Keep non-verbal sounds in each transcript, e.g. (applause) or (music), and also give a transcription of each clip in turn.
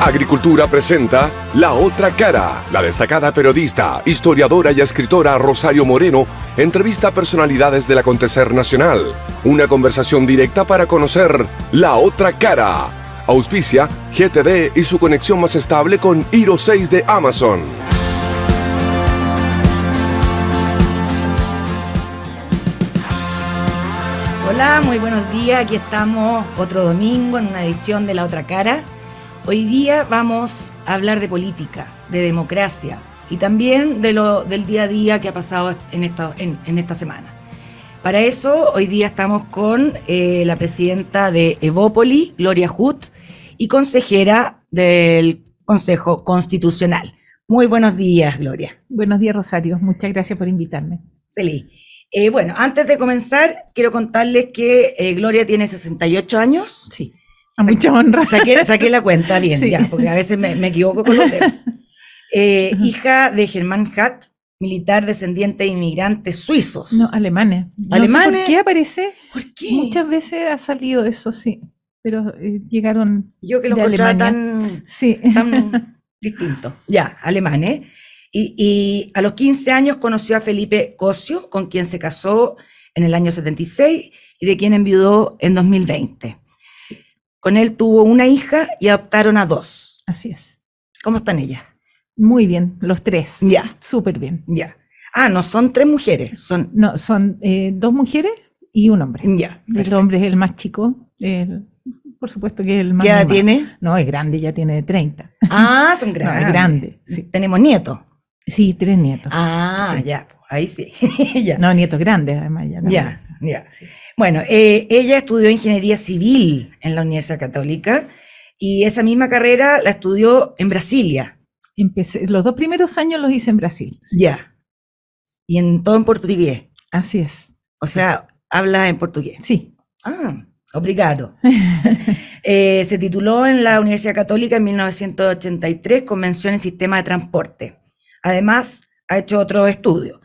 Agricultura presenta La Otra Cara. La destacada periodista, historiadora y escritora Rosario Moreno entrevista a personalidades del acontecer nacional. Una conversación directa para conocer La Otra Cara. Auspicia GTD y su conexión más estable con Iro 6 de Amazon. Hola, muy buenos días. Aquí estamos otro domingo en una edición de La Otra Cara Hoy día vamos a hablar de política, de democracia y también de lo, del día a día que ha pasado en esta, semana. Para eso, hoy día estamos con eh, la presidenta de Evópoli, Gloria Hut, y consejera del Consejo Constitucional. Muy buenos días, Gloria. Buenos días, Rosario. Muchas gracias por invitarme. Feliz. Eh, bueno, antes de comenzar, quiero contarles que eh, Gloria tiene 68 años. Sí a mucha honra. Saqué, la cuenta bien, ya, porque a veces me, equivoco con los temas. Eh, hija de Germán Hatt, militar descendiente de inmigrantes suizos. No, alemanes. alemanes. ¿Por qué aparece? ¿Por qué? Muchas veces ha salido eso, sí. Pero eh, llegaron. Yo que los encontraba tan, sí. tan distinto. Ya, alemanes. Y, y a los 15 años conoció a Felipe Cosio, con quien se casó en el año 76 y de quien enviudó en 2020. Con él tuvo una hija y adoptaron a dos. Así es. ¿Cómo están ellas? Muy bien, los tres. Ya. Súper bien. Ya. Ah, no son tres mujeres, son... No, son eh, dos mujeres y un hombre. Ya. El hombre es el más chico, el, por supuesto que es el más... ¿Ya tiene? No, es grande, ya tiene 30. Ah, son grandes. (laughs) No, es grande. Sí. ¿Tenemos nietos? Sí, tres nietos. Ah, ya, pues, ahí sí. (laughs) No, nietos grandes además. Ya, ya. Ya. Bueno, eh, ella estudió ingeniería civil en la Universidad Católica y esa misma carrera la estudió en Brasilia. los dos primeros años los hice en Brasil. Ya. Y en todo en portugués. Así es. O sea, habla en portugués. Sí. Ah, obrigado. (laughs) Eh, se tituló en la Universidad Católica en 1983 Convención en Sistema de Transporte. Además, ha hecho otro estudio.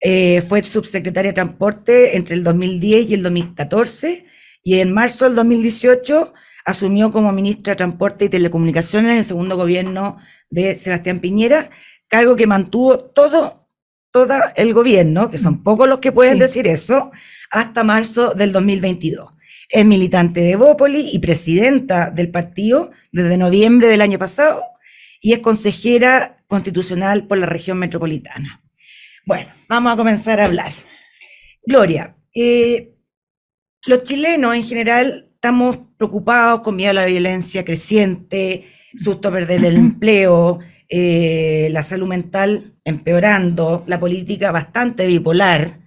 Eh, fue subsecretaria de Transporte entre el 2010 y el 2014 y en marzo del 2018 asumió como ministra de Transporte y Telecomunicaciones en el segundo gobierno de Sebastián Piñera, cargo que mantuvo todo, todo el gobierno, que son pocos los que pueden decir eso, hasta marzo del 2022. Es militante de Bópoli y presidenta del partido desde noviembre del año pasado y es consejera constitucional por la región metropolitana. Bueno, vamos a comenzar a hablar. Gloria, eh, los chilenos en general estamos preocupados con miedo a la violencia creciente, susto a perder el (clears throat) empleo, eh, la salud mental empeorando, la política bastante bipolar,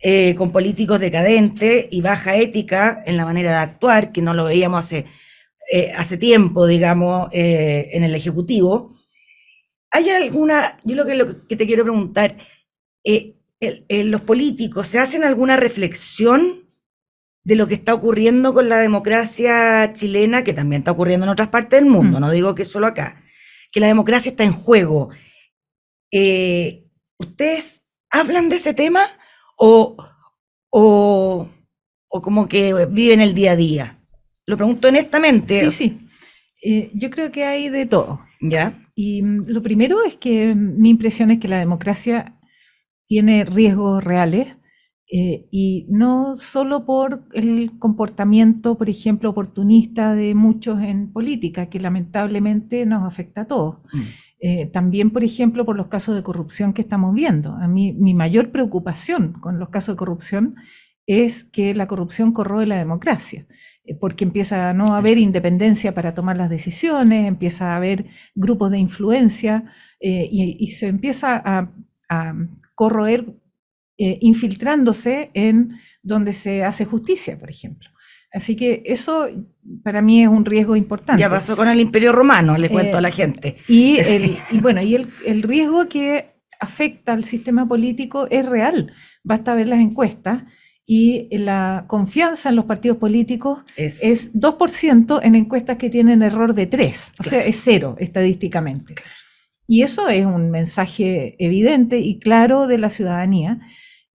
eh, con políticos decadentes y baja ética en la manera de actuar, que no lo veíamos hace, hace tiempo, digamos, en el Ejecutivo. ¿Hay alguna, yo lo que te quiero preguntar, eh, eh, los políticos se hacen alguna reflexión de lo que está ocurriendo con la democracia chilena, que también está ocurriendo en otras partes del mundo, mm. no digo que solo acá, que la democracia está en juego. Eh, ¿Ustedes hablan de ese tema o, o, como que viven el día a día? Lo pregunto honestamente. Sí, sí. yo creo que hay de todo. ¿Ya? Y mm, lo primero es que mm, mi impresión es que la democracia tiene riesgos reales eh, y no solo por el comportamiento, por ejemplo, oportunista de muchos en política, que lamentablemente nos afecta a todos. Mm. Eh, también, por ejemplo, por los casos de corrupción que estamos viendo. A mí, mi mayor preocupación con los casos de corrupción es que la corrupción corroe la democracia, eh, porque empieza a no haber independencia para tomar las decisiones, empieza a haber grupos de influencia y, se empieza a corroer eh, infiltrándose en donde se hace justicia, por ejemplo. Así que eso para mí es un riesgo importante. Ya pasó con el Imperio Romano, le cuento a la eh, gente. (laughs) Y, bueno, y el, riesgo que afecta al sistema político es real. Basta ver las encuestas y la confianza en los partidos políticos es, 2% en encuestas que tienen error de 3. O sea, es cero estadísticamente. Claro. Y eso es un mensaje evidente y claro de la ciudadanía.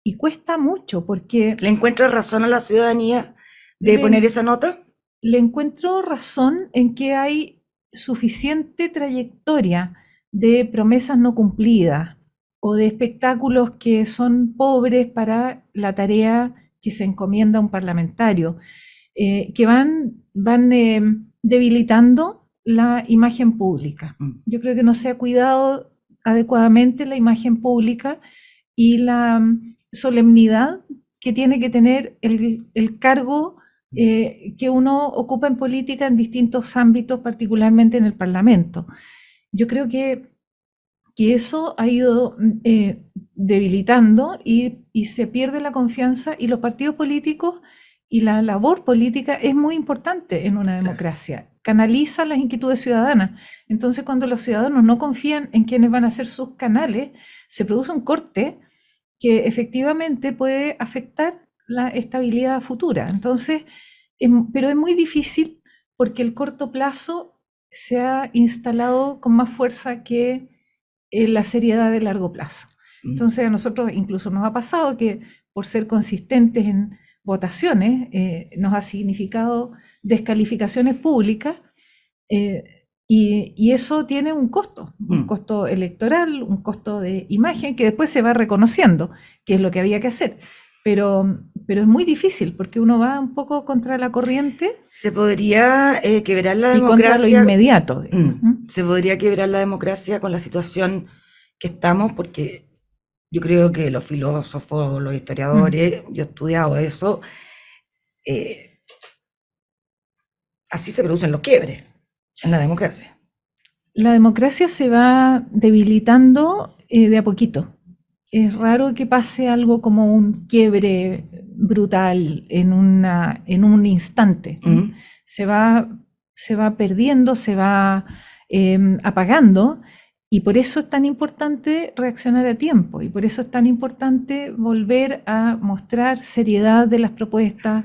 Y cuesta mucho porque... ¿Le encuentra razón a la ciudadanía de poner esa nota? Le encuentro razón en que hay suficiente trayectoria de promesas no cumplidas o de espectáculos que son pobres para la tarea que se encomienda a un parlamentario, eh, que van, van eh, debilitando la imagen pública. Mm. Yo creo que no se ha cuidado adecuadamente la imagen pública y la mm, solemnidad que tiene que tener el, cargo eh, que uno ocupa en política en distintos ámbitos, particularmente en el Parlamento. Yo creo que, eso ha ido mm, eh, debilitando y, y, se pierde la confianza y los partidos políticos y la labor política es muy importante en una democracia. Canaliza las inquietudes ciudadanas. Entonces, cuando los ciudadanos no confían en quienes van a ser sus canales, se produce un corte que efectivamente puede afectar la estabilidad futura. Entonces, em, pero es muy difícil porque el corto plazo se ha instalado con más fuerza que eh, la seriedad de largo plazo. Mm. Entonces, a nosotros incluso nos ha pasado que por ser consistentes en votaciones, eh, nos ha significado descalificaciones públicas eh, y, eso tiene un costo, un mm. costo electoral, un costo de imagen que después se va reconociendo, que es lo que había que hacer. Pero, pero es muy difícil porque uno va un poco contra la corriente. Se podría eh, quebrar la democracia. inmediato. Mm. Se podría quebrar la democracia con la situación que estamos porque yo creo que los filósofos, los historiadores, yo he estudiado eso, eh, así se producen los quiebres en la democracia. La democracia se va debilitando eh, de a poquito. Es raro que pase algo como un quiebre brutal en, una, en un instante. se, va, se va perdiendo, se va eh, apagando y por eso es tan importante reaccionar a tiempo y por eso es tan importante volver a mostrar seriedad de las propuestas,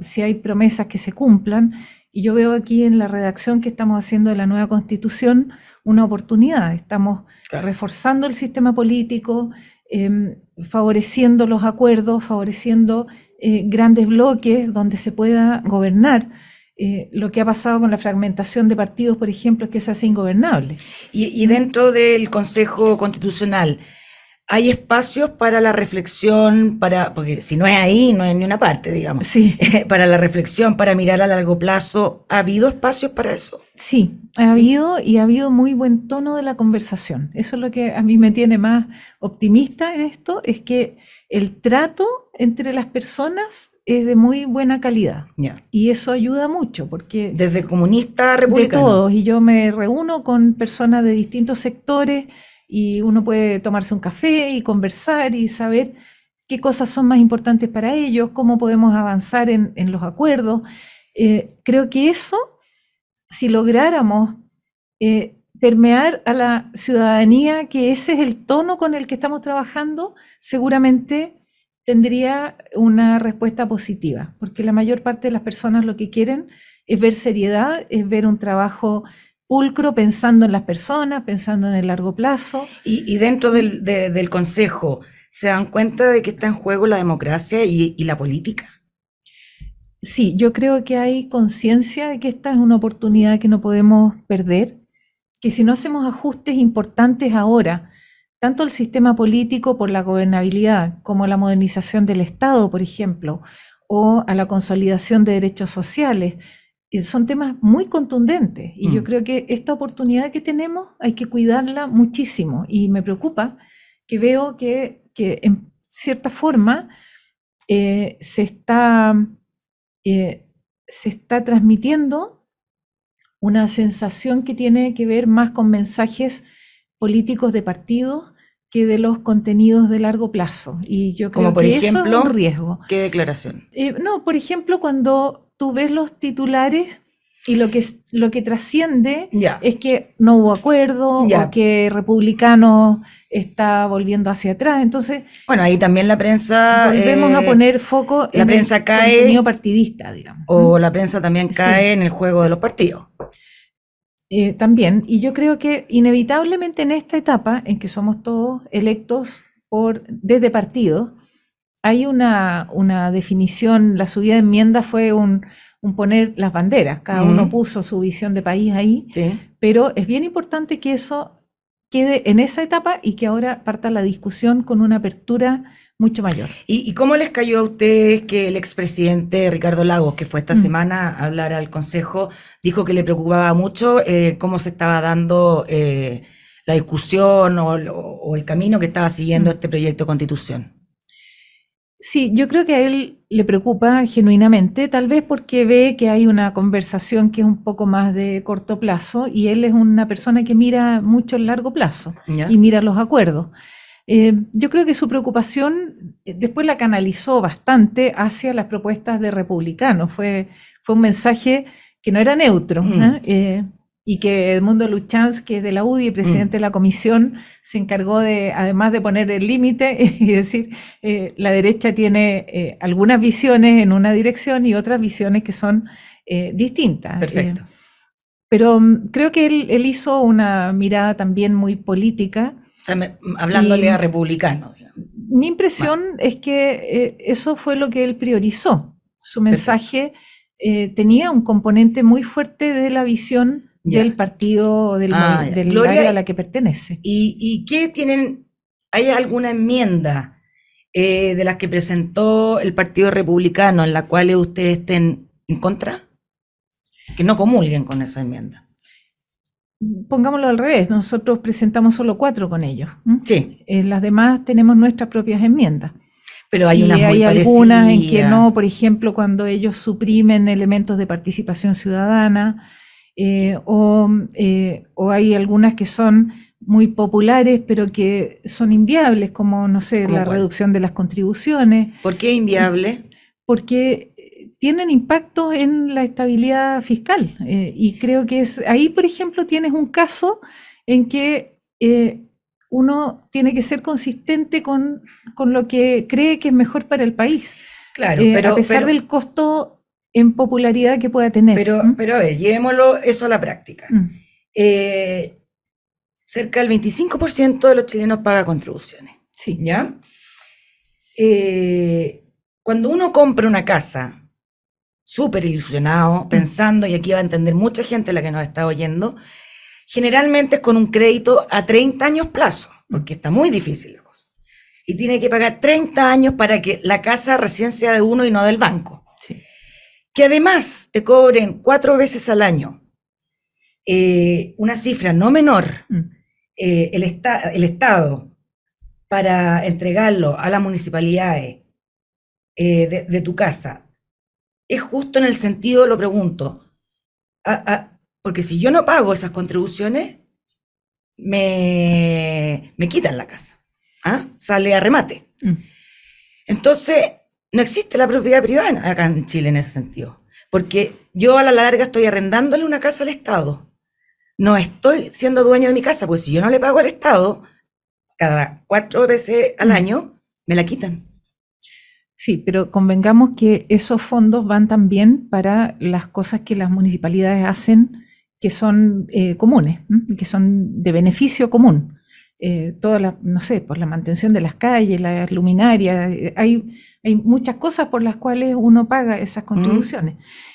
si hay promesas que se cumplan. Y yo veo aquí en la redacción que estamos haciendo de la nueva constitución una oportunidad. Estamos reforzando el sistema político, em, favoreciendo los acuerdos, favoreciendo eh, grandes bloques donde se pueda gobernar eh, lo que ha pasado con la fragmentación de partidos, por ejemplo, es que se hace ingobernable. Y, dentro del Consejo Constitucional, ¿hay espacios para la reflexión, para, porque si no es ahí, no es ni una parte, digamos, sí. (laughs) para la reflexión, para mirar a largo plazo? ¿Ha habido espacios para eso? Sí, ha habido y ha habido muy buen tono de la conversación. Eso es lo que a mí me tiene más optimista en esto, es que el trato entre las personas es de muy buena calidad. Y eso ayuda mucho porque... Desde comunista a republicano. De todos. Y yo me reúno con personas de distintos sectores y uno puede tomarse un café y conversar y saber qué cosas son más importantes para ellos, cómo podemos avanzar en, los acuerdos. Eh, creo que eso, si lográramos eh, permear a la ciudadanía, que ese es el tono con el que estamos trabajando, seguramente tendría una respuesta positiva, porque la mayor parte de las personas lo que quieren es ver seriedad, es ver un trabajo pulcro pensando en las personas, pensando en el largo plazo. Y, dentro del, Consejo, ¿se dan cuenta de que está en juego la democracia y, y la política? Sí, yo creo que hay conciencia de que esta es una oportunidad que no podemos perder, que si no hacemos ajustes importantes ahora, tanto el sistema político por la gobernabilidad como la modernización del Estado, por ejemplo, o a la consolidación de derechos sociales. Eh, son temas muy contundentes y yo mm. creo que esta oportunidad que tenemos hay que cuidarla muchísimo y me preocupa que veo que, en cierta forma eh, se, está, eh, se está transmitiendo una sensación que tiene que ver más con mensajes políticos de partidos que de los contenidos de largo plazo. Y yo creo que eso es un riesgo. ¿Qué declaración? Eh, no, por ejemplo, cuando tú ves los titulares y lo que, lo que trasciende es que no hubo acuerdo o que republicano está volviendo hacia atrás. Entonces. Bueno, ahí también la prensa. Volvemos eh, a poner foco la en el cae, contenido partidista, digamos. O la prensa también cae en el juego de los partidos. Eh, también, y yo creo que inevitablemente en esta etapa en que somos todos electos por, desde partido, hay una, una definición, la subida de enmienda fue un, poner las banderas, cada uno puso su visión de país ahí, pero es bien importante que eso quede en esa etapa y que ahora parta la discusión con una apertura mucho mayor. ¿Y, cómo les cayó a ustedes que el expresidente Ricardo Lagos, que fue esta mm. semana a hablar al Consejo, dijo que le preocupaba mucho eh, cómo se estaba dando eh, la discusión o, el camino que estaba siguiendo mm. este proyecto de constitución? Sí, yo creo que a él le preocupa genuinamente, tal vez porque ve que hay una conversación que es un poco más de corto plazo y él es una persona que mira mucho el largo plazo y mira los acuerdos. Eh, yo creo que su preocupación eh, después la canalizó bastante hacia las propuestas de republicanos. Fue, un mensaje que no era neutro. Mm. Eh, y que Edmundo Luchanz, que es de la UDI, y presidente mm. de la comisión, se encargó de, además de poner el límite (laughs) y decir, la derecha tiene algunas visiones en una dirección y otras visiones que son distintas. Perfecto. pero mm, creo que él hizo una mirada también muy política hablándole a republicano Mi impresión es que eh, eso fue lo que él priorizó. Su mensaje eh, tenía un componente muy fuerte de la visión del partido, ah, del, Gloria, área a la que pertenece. ¿Y, y qué tienen? ¿Hay alguna enmienda eh, de las que presentó el Partido Republicano en la cual ustedes estén en contra? Que no comulguen con esa enmienda pongámoslo al revés, nosotros presentamos solo cuatro con ellos. Sí. Eh, las demás tenemos nuestras propias enmiendas. Pero hay unas y hay algunas en que no, por ejemplo, cuando ellos suprimen elementos de participación ciudadana, eh, eh, o, hay algunas que son muy populares, pero que son inviables, como, no sé, la reducción de las contribuciones. ¿Por qué inviable? Porque tienen impacto en la estabilidad fiscal. Eh, y creo que es ahí, por ejemplo, tienes un caso en que eh, uno tiene que ser consistente con, lo que cree que es mejor para el país. Claro, eh, a pesar del costo en popularidad que pueda tener. Pero, a ver, llevémoslo eso a la práctica. Mm. cerca del 25% de los chilenos paga contribuciones. Sí. ¿Ya? cuando uno compra una casa súper ilusionado, mm. pensando, y aquí va a entender mucha gente la que nos está oyendo, generalmente es con un crédito a 30 años plazo, mm. porque está muy difícil la cosa. Y tiene que pagar 30 años para que la casa recién sea de uno y no del banco. Que además te cobren cuatro veces al año, eh, una cifra no menor, mm. eh, el, el Estado, para entregarlo a las municipalidades eh, de tu casa es justo en el sentido, lo pregunto, ah, ah, porque si yo no pago esas contribuciones, me, me quitan la casa, ¿ah? sale a remate. Mm. Entonces, no existe la propiedad privada acá en Chile en ese sentido, porque yo a la larga estoy arrendándole una casa al Estado. No estoy siendo dueño de mi casa, porque si yo no le pago al Estado, cada cuatro veces al mm. año, me la quitan. Sí, pero convengamos que esos fondos van también para las cosas que las municipalidades hacen que son eh, comunes, que son de beneficio común. Eh, no sé, por la mantención de las calles, las luminarias, eh, hay, muchas cosas por las cuales uno paga esas contribuciones.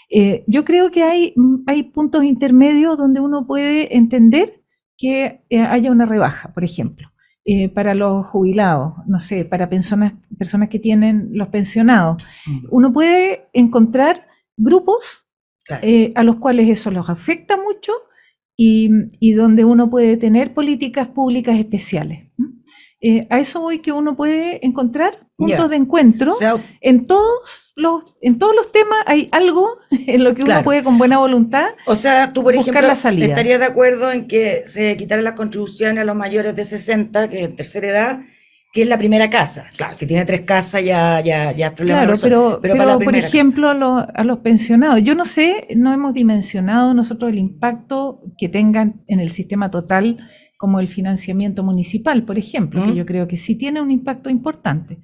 Eh, yo creo que hay, hay puntos intermedios donde uno puede entender que haya una rebaja, por ejemplo. Eh, para los jubilados, no sé, para personas, personas que tienen los pensionados. Uno puede encontrar grupos eh, a los cuales eso los afecta mucho y, donde uno puede tener políticas públicas especiales. Eh, a eso voy que uno puede encontrar puntos de encuentro. en, todos los, en todos los temas hay algo (laughs) en lo que uno puede con buena voluntad. O sea, tú, por ejemplo, estarías de acuerdo en que se quitaran las contribuciones a los mayores de 60, que es tercera edad, que es la primera casa. Claro, si tiene tres casas ya, ya, ya problema. Claro, pero, pero, pero por ejemplo, a los, a los, pensionados. Yo no sé, no hemos dimensionado nosotros el impacto que tengan en el sistema total como el financiamiento municipal, por ejemplo, que ¿Mm? yo creo que sí tiene un impacto importante.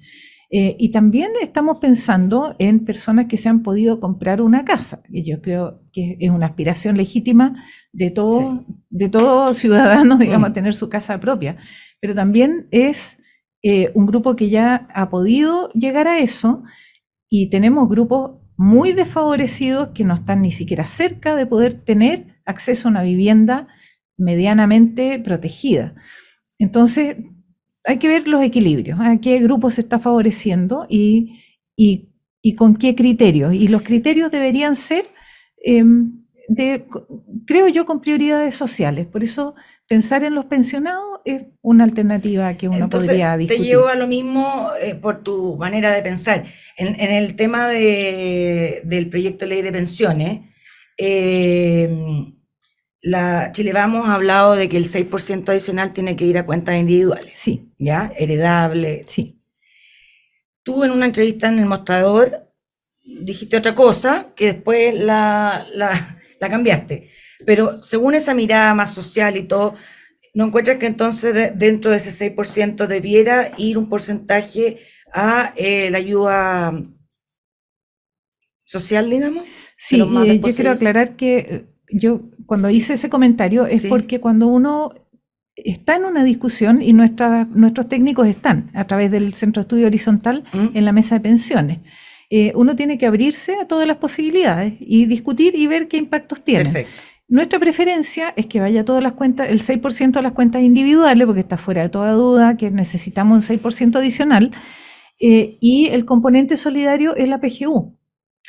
Eh, y también estamos pensando en personas que se han podido comprar una casa, que yo creo que es una aspiración legítima de todos sí. de (laughs) digamos, mm. tener su casa propia. Pero también es eh, un grupo que ya ha podido llegar a eso y tenemos grupos muy desfavorecidos que no están ni siquiera cerca de poder tener acceso a una vivienda medianamente protegida. Entonces, hay que ver los equilibrios, a ¿eh? qué grupo se está favoreciendo y, con qué criterios. Y los criterios deberían ser, em, de, creo yo, con prioridades sociales. Por eso pensar en los pensionados es una alternativa que uno podría discutir. Te llevo a lo mismo eh, por tu manera de pensar. En, el tema del proyecto de ley de pensiones, eh, la Chile Vamos ha hablado de que el 6% adicional tiene que ir a cuentas individuales. Sí. ¿Ya? Heredable. Sí. Tú en una entrevista en el mostrador dijiste otra cosa que después la, cambiaste. Pero según esa mirada más social y todo, ¿no encuentras que entonces dentro de ese 6% debiera ir un porcentaje a eh, la ayuda social, digamos? Sí, eh, yo quiero aclarar que eh, yo cuando hice ese comentario es porque cuando uno está en una discusión y nuestros técnicos están a través del Centro de Estudio Horizontal mm. en la mesa de pensiones. Eh, uno tiene que abrirse a todas las posibilidades y discutir y ver qué impactos tiene. Nuestra preferencia es que vaya todas las cuentas, el 6% a las cuentas individuales, porque está fuera de toda duda que necesitamos un 6% adicional, eh, y el componente solidario es la PGU,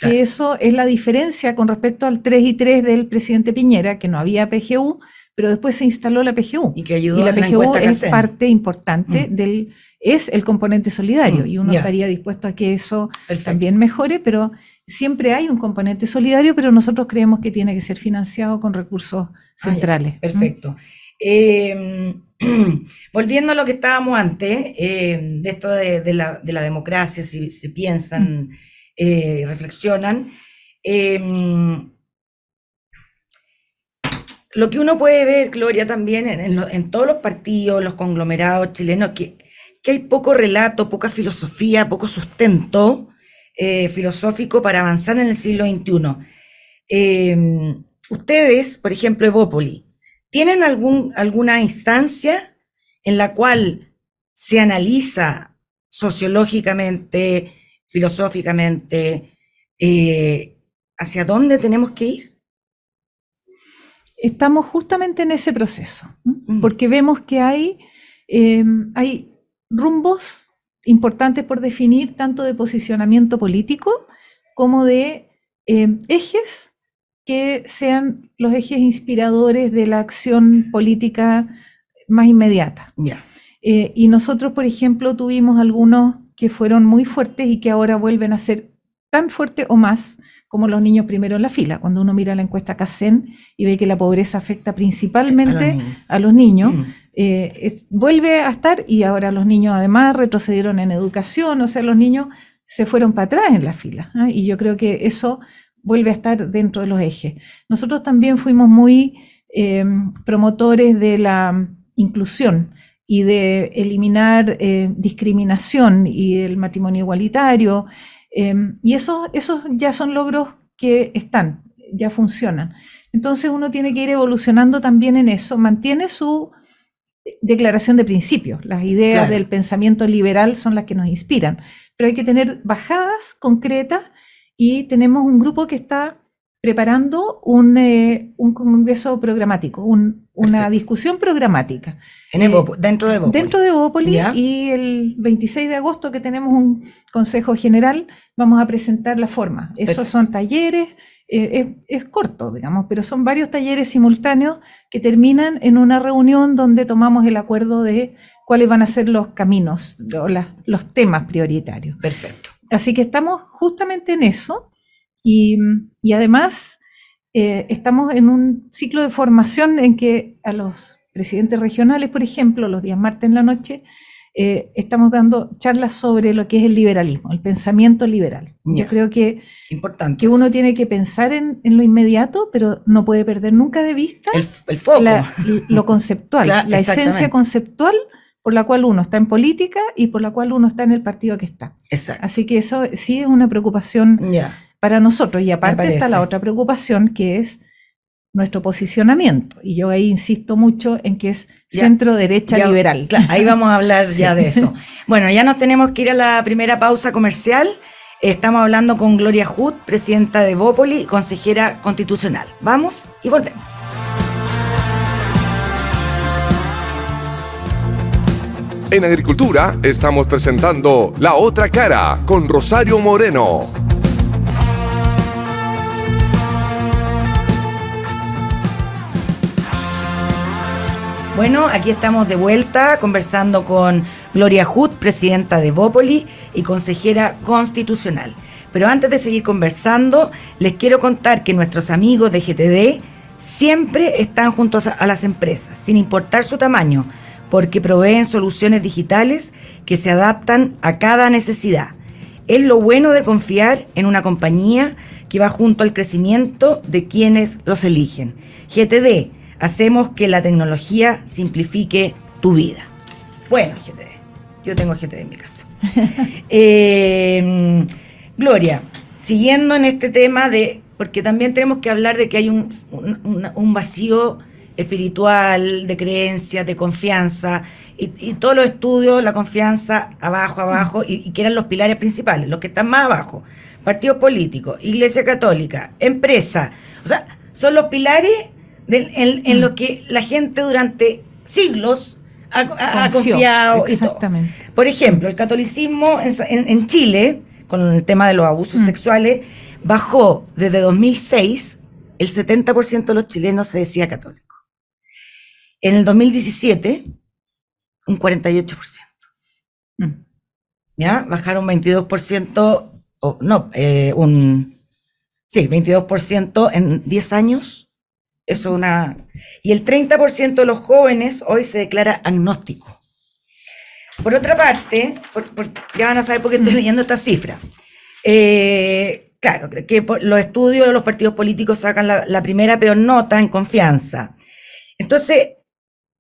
eso es la diferencia con respecto al 3 y 3 del presidente Piñera, que no había PGU, pero después se instaló la PGU. Y que ayudó la PGU es parte importante mm. del, es el componente solidario, mm, y uno estaría dispuesto a que eso también mejore, pero siempre hay un componente solidario, pero nosotros creemos que tiene que ser financiado con recursos ah, centrales. Perfecto. Em, (clears throat) volviendo a lo que estábamos antes, em, de esto de, la, democracia, si, se piensan mm. Eh, reflexionan. Em, lo que uno puede ver, Gloria, también en, todos los partidos, los conglomerados chilenos, que, hay poco relato, poca filosofía, poco sustento eh, filosófico para avanzar en el siglo XXI. Em, ustedes, por ejemplo, Evópoli, ¿tienen algún, alguna instancia en la cual se analiza sociológicamente, filosóficamente, eh, hacia dónde tenemos que ir? Estamos justamente en ese proceso, mm. porque vemos que hay, em, hay rumbos importantes por definir, tanto de posicionamiento político como de em, ejes que sean los ejes inspiradores de la acción política más inmediata. Eh, y nosotros, por ejemplo, tuvimos algunos que fueron muy fuertes y que ahora vuelven a ser tan fuertes o más como los niños primero en la fila. Cuando uno mira la encuesta CACEN y ve que la pobreza afecta principalmente a los niños, mm. eh, vuelve a estar y ahora los niños además retrocedieron en educación, o sea, los niños se fueron para atrás en la fila. ¿ah? Y yo creo que eso vuelve a estar dentro de los ejes. Nosotros también fuimos muy eh, promotores de la inclusión y de eliminar eh, discriminación y el matrimonio igualitario. Eh, y esos, ya son logros que están, ya funcionan. Entonces uno tiene que ir evolucionando también en eso. Mantiene su declaración de principios. Las ideas del pensamiento liberal son las que nos inspiran. Pero hay que tener bajadas concretas y tenemos un grupo que está preparando eh, un, congreso programático, una discusión programática. Eh, dentro de Evópolis. Dentro de Evópolis y el 26 de agosto que tenemos un consejo general, vamos a presentar la forma. Esos son talleres, eh, es, corto, digamos, pero son varios talleres simultáneos que terminan en una reunión donde tomamos el acuerdo de cuáles van a ser los caminos, los temas prioritarios. Perfecto. Así que estamos justamente en eso. Y, además, eh, estamos en un ciclo de formación en que a los presidentes regionales, por ejemplo, los días martes en la noche, eh, estamos dando charlas sobre lo que es el liberalismo, el pensamiento liberal. Yo creo que, que uno tiene que pensar en, lo inmediato, pero no puede perder nunca de vista el, foco. (laughs) lo conceptual, la esencia conceptual por la cual uno está en política y por la cual uno está en el partido que está. Exacto. Así que eso sí es una preocupación yeah para nosotros. Y aparte está la otra preocupación que es nuestro posicionamiento. Y yo ahí insisto mucho en que es centro derecha liberal. ahí (laughs) vamos a hablar ya de eso. Bueno, ya nos tenemos que ir a la primera pausa comercial. Estamos hablando con Gloria Hood, presidenta de Bópoli, consejera constitucional. Vamos y volvemos. En Agricultura estamos presentando La Otra Cara con Rosario Moreno. Bueno, aquí estamos de vuelta conversando con Gloria Hood, presidenta de Bópoli y consejera constitucional. Pero antes de seguir conversando, les quiero contar que nuestros amigos de GTD siempre están juntos a las empresas, sin importar su tamaño, porque proveen soluciones digitales que se adaptan a cada necesidad. Es lo bueno de confiar en una compañía que va junto al crecimiento de quienes los eligen. GTD Hacemos que la tecnología simplifique tu vida. Bueno, GTD. Yo tengo GTD en mi casa. (laughs) Em, Gloria, siguiendo en este tema de, porque también tenemos que hablar de que hay un, vacío espiritual, de creencias, de confianza, y, todos los estudios, la confianza abajo, abajo, y, que eran los pilares principales, los que están más abajo, Partido político, iglesia católica, empresa, o sea, son los pilares en, lo mm. que la gente durante siglos ha, confiado. Por ejemplo, el catolicismo en, Chile, con el tema de los abusos mm. sexuales, bajó desde 2006, el 70% de los chilenos se decía católico. En el 2017, un 48%. Mm. ¿Ya? Bajaron 22%, o, no, eh, un, sí, 22% en 10 años una... Y el 30% de los jóvenes hoy se declara agnóstico. Por otra parte, ya van a saber por qué estoy leyendo esta cifra. Eh, claro, que los estudios de los partidos políticos sacan la, la primera peor nota en confianza. Entonces,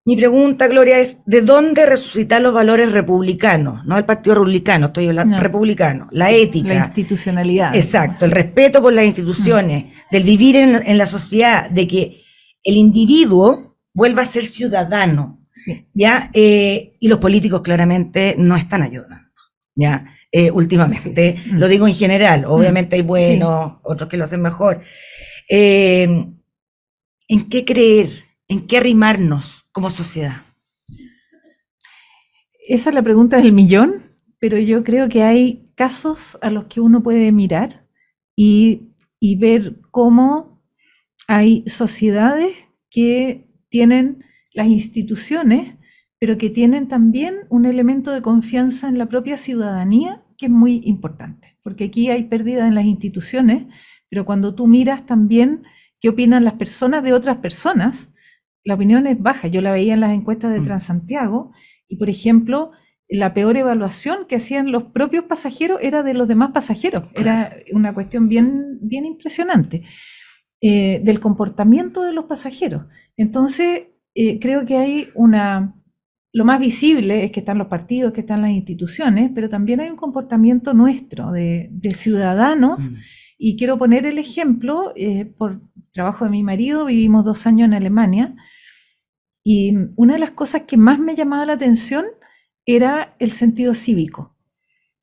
mi pregunta, Gloria, es ¿de dónde resucitar los valores republicanos? No el Partido Republicano, estoy hablando republicano, la ética. La institucionalidad. Exacto, el respeto por las instituciones, mm. del vivir en, la sociedad, de que el individuo vuelva a ser ciudadano. Sí. ¿ya? Eh, y los políticos claramente no están ayudando. ¿ya? Eh, últimamente, mm. lo digo en general, mm. obviamente hay buenos, otros que lo hacen mejor. Eh, ¿En qué creer? ¿En qué arrimarnos? como sociedad? Esa es la pregunta del millón, pero yo creo que hay casos a los que uno puede mirar y, ver cómo hay sociedades que tienen las instituciones, pero que tienen también un elemento de confianza en la propia ciudadanía que es muy importante, porque aquí hay pérdida en las instituciones, pero cuando tú miras también qué opinan las personas de otras personas, la opinión es baja. Yo la veía en las encuestas de mm. Transantiago y, por ejemplo, la peor evaluación que hacían los propios pasajeros era de los demás pasajeros. Era una cuestión bien, bien impresionante eh, del comportamiento de los pasajeros. Entonces, eh, creo que hay una... Lo más visible es que están los partidos, que están las instituciones, pero también hay un comportamiento nuestro de, ciudadanos. Mm. Y quiero poner el ejemplo, eh, por trabajo de mi marido, vivimos dos años en Alemania, y una de las cosas que más me llamaba la atención era el sentido cívico,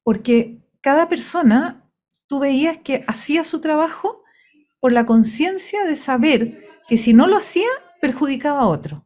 porque cada persona, tú veías que hacía su trabajo por la conciencia de saber que si no lo hacía, perjudicaba a otro.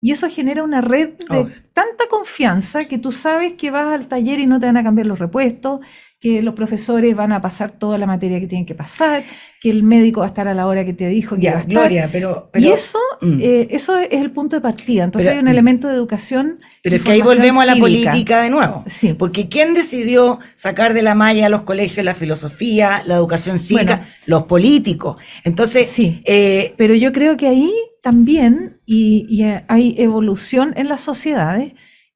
Y eso genera una red de tanta confianza que tú sabes que vas al taller y no te van a cambiar los repuestos, que los profesores van a pasar toda la materia que tienen que pasar, que el médico va a estar a la hora que te dijo que ya, pero, y eso, mm. eh, eso es el punto de partida. Entonces hay un mm. elemento de educación. Pero es que ahí volvemos a la política de nuevo. Sí. Porque ¿quién decidió sacar de la malla a los colegios la filosofía, la educación cívica? los políticos. Entonces. Sí. Eh, pero yo creo que ahí también y, hay evolución en las sociedades.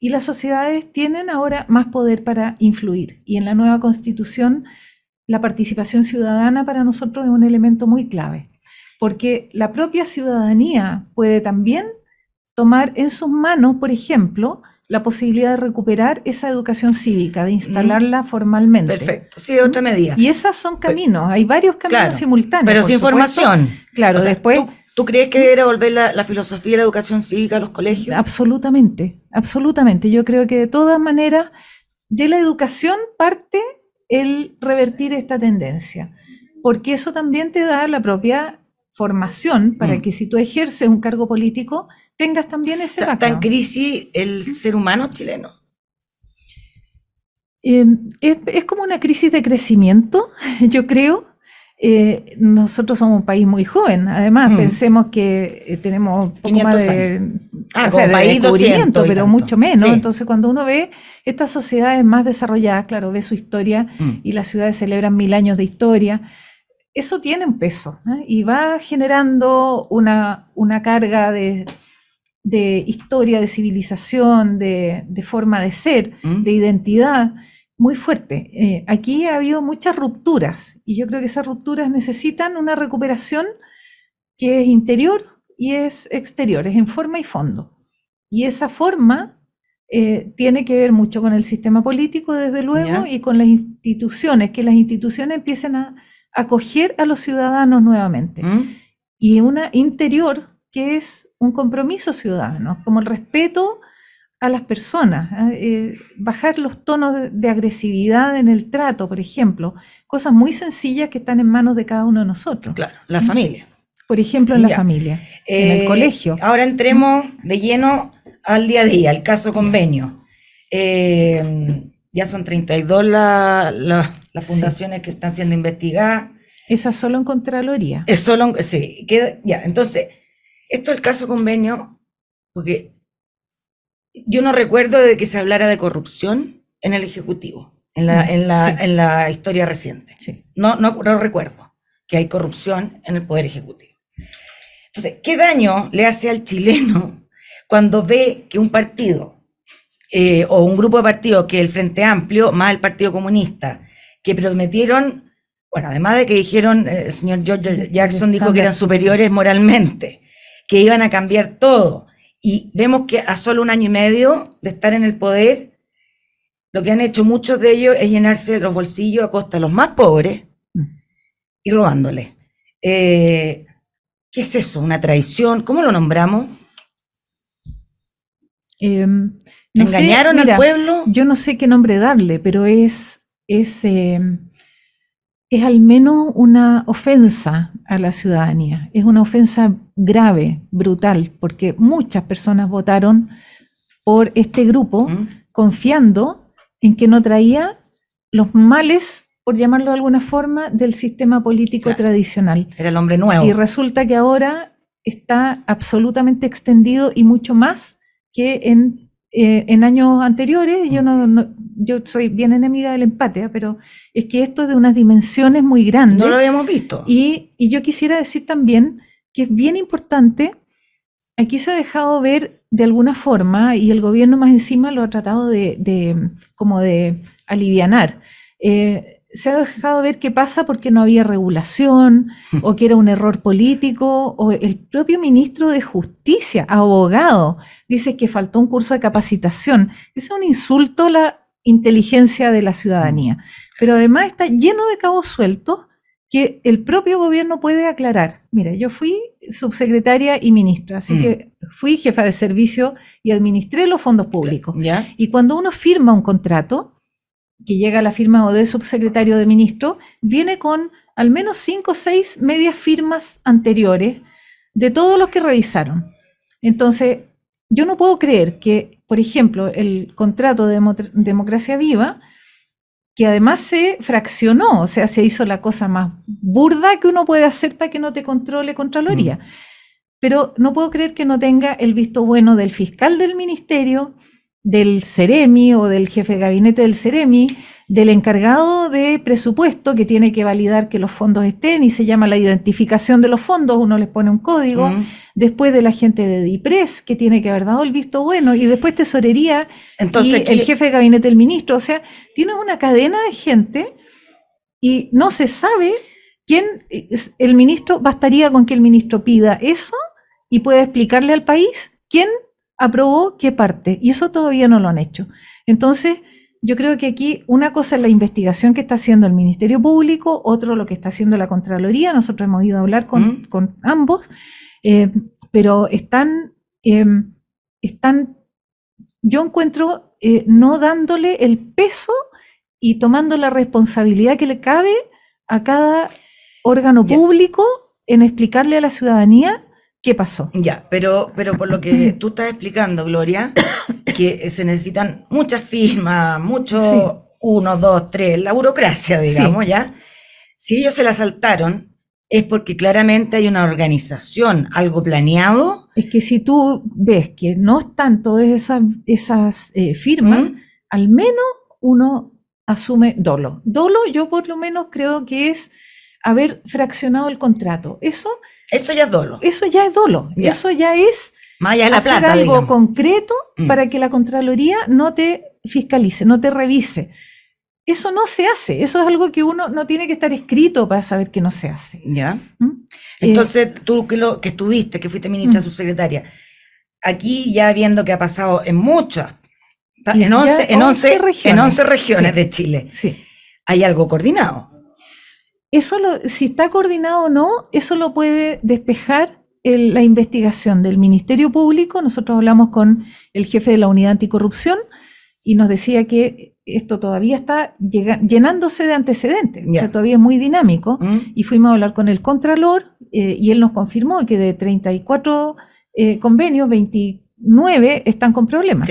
Y las sociedades tienen ahora más poder para influir. Y en la nueva constitución, la participación ciudadana para nosotros es un elemento muy clave, porque la propia ciudadanía puede también tomar en sus manos, por ejemplo, la posibilidad de recuperar esa educación cívica, de mm. instalarla formalmente. Perfecto, sí, otra ¿Mm? medida. Y esas son caminos, hay varios caminos simultáneos. Pero sin formación. Claro, después... ¿Tú crees que debería volver la, filosofía de la educación cívica a los colegios? Absolutamente, absolutamente. Yo creo que de todas maneras de la educación parte el revertir esta tendencia, porque eso también te da la propia formación para mm. que si tú ejerces un cargo político tengas también ese o Está en crisis el ser humano chileno. Em, es como una crisis de crecimiento, (laughs) yo creo eh, nosotros somos un país muy joven, además mm. pensemos que eh, tenemos un poco más de, ah, pero mucho menos. Entonces, cuando uno ve estas sociedades más desarrolladas, claro, ve su historia mm. y las ciudades celebran mil años de historia, eso tiene un peso y va generando una, carga de, historia, de civilización, de, forma de ser, mm. de identidad muy fuerte. Eh, aquí ha habido muchas rupturas y yo creo que esas rupturas necesitan una recuperación que es interior y es exterior, es en forma y fondo. Y esa forma eh, tiene que ver mucho con el sistema político, desde luego, y con las instituciones, que las instituciones empiecen a acoger a los ciudadanos nuevamente. ¿Mm? Y una interior que es un compromiso ciudadano, como el respeto a las personas, ¿eh? Eh, bajar los tonos de, agresividad en el trato, por ejemplo, cosas muy sencillas que están en manos de cada uno de nosotros. Claro, la ¿Mm? familia. Por ejemplo, en la familia, en el eh, colegio. Ahora entremos de lleno al día a día, el caso convenio. ya son 32 la, las fundaciones que están siendo investigadas. Esa solo en Contraloría. Es solo, en, sí, queda, ya, entonces, esto es el caso convenio, porque yo no recuerdo de que se hablara de corrupción en el Ejecutivo, en la, mm, en la, historia reciente. No, no, recuerdo que hay corrupción en el Poder Ejecutivo. Entonces, ¿qué daño le hace al chileno cuando ve que un partido eh, o un grupo de partidos, que el Frente Amplio más el Partido Comunista, que prometieron, bueno, además de que dijeron, eh, el señor George Jackson dijo que eran superiores moralmente, que iban a cambiar todo, y vemos que a solo un año y medio de estar en el poder, lo que han hecho muchos de ellos es llenarse los bolsillos a costa de los más pobres y robándoles. Eh, ¿Qué es eso? ¿Una traición? ¿Cómo lo nombramos? Em, ¿Engañaron al pueblo? Yo no sé qué nombre darle, pero es, es, em, es al menos una ofensa a la ciudadanía. Es una ofensa grave, brutal, porque muchas personas votaron por este grupo ¿Mm? confiando en que no traía los males, por llamarlo de alguna forma, del sistema político tradicional. Era el hombre nuevo. Y resulta que ahora está absolutamente extendido y mucho más que en eh, en años anteriores, yo, mm. no, yo soy bien enemiga del empate, ¿eh? pero es que esto es de unas dimensiones muy grandes. No lo habíamos visto. Y, yo quisiera decir también que es bien importante, aquí se ha dejado ver de alguna forma, y el gobierno más encima lo ha tratado de, de como de alivianar. Eh, se ha dejado ver qué pasa porque no había regulación (laughs) o que era un error político o el propio ministro de Justicia, abogado, dice que faltó un curso de capacitación. Es un insulto a la inteligencia de la ciudadanía. Pero además está lleno de cabos sueltos que el propio gobierno puede aclarar. Mira, yo fui subsecretaria y ministra, así mm. que fui jefa de servicio y administré los fondos públicos. Y cuando uno firma un contrato, que llega a la firma o de subsecretario de ministro, viene con al menos cinco o seis medias firmas anteriores de todos los que revisaron. Entonces, yo no puedo creer que, por ejemplo, el contrato de Democracia Viva, que además se fraccionó, o sea, se hizo la cosa más burda que uno puede hacer para que no te controle Contraloría. Mm. Pero no puedo creer que no tenga el visto bueno del fiscal del ministerio, del CEREMI o del jefe de gabinete del CEREMI, del encargado de presupuesto que tiene que validar que los fondos estén y se llama la identificación de los fondos, uno les pone un código, después de la gente de DIPRES que tiene que haber dado el visto bueno y después tesorería Entonces, y el jefe de gabinete del ministro, o sea, tienes una cadena de gente y no se sabe quién es el ministro, bastaría con que el ministro pida eso y pueda explicarle al país quién aprobó qué parte, y eso todavía no lo han hecho. Entonces, yo creo que aquí una cosa es la investigación que está haciendo el Ministerio Público, otro lo que está haciendo la Contraloría, nosotros hemos ido a hablar con, mm. ambos, eh, pero están, eh, están, yo encuentro, eh, no dándole el peso y tomando la responsabilidad que le cabe a cada órgano público en explicarle a la ciudadanía ¿Qué pasó? Ya, pero, pero por lo que (coughs) tú estás explicando, Gloria, que se necesitan muchas firmas, mucho uno, dos, tres, la burocracia, digamos, ¿ya? Si ellos se la saltaron, es porque claramente hay una organización, algo planeado. Es que si tú ves que no están todas esas, esas eh, firmas, al menos uno asume dolo. Dolo yo por lo menos creo que es haber fraccionado el contrato. Eso, eso ya es dolo. Eso ya es dolo. Eso ya es hacer algo concreto mm. para que la Contraloría no te fiscalice, no te revise. Eso no se hace, eso es algo que uno no tiene que estar escrito para saber que no se hace. Ya. ¿Mm? Entonces, eh, tú que, lo, que estuviste, que fuiste ministra mm. subsecretaria, aquí ya viendo que ha pasado en muchas, en 11, 11, regiones, de Chile, sí. hay algo coordinado eso si está coordinado o no, eso lo puede despejar la investigación del Ministerio Público. Nosotros hablamos con el jefe de la Unidad Anticorrupción y nos decía que esto todavía está llenándose de antecedentes, todavía es muy dinámico. Mm. Y fuimos a hablar con el Contralor eh, y él nos confirmó que de 34 eh, convenios, 29 están con problemas.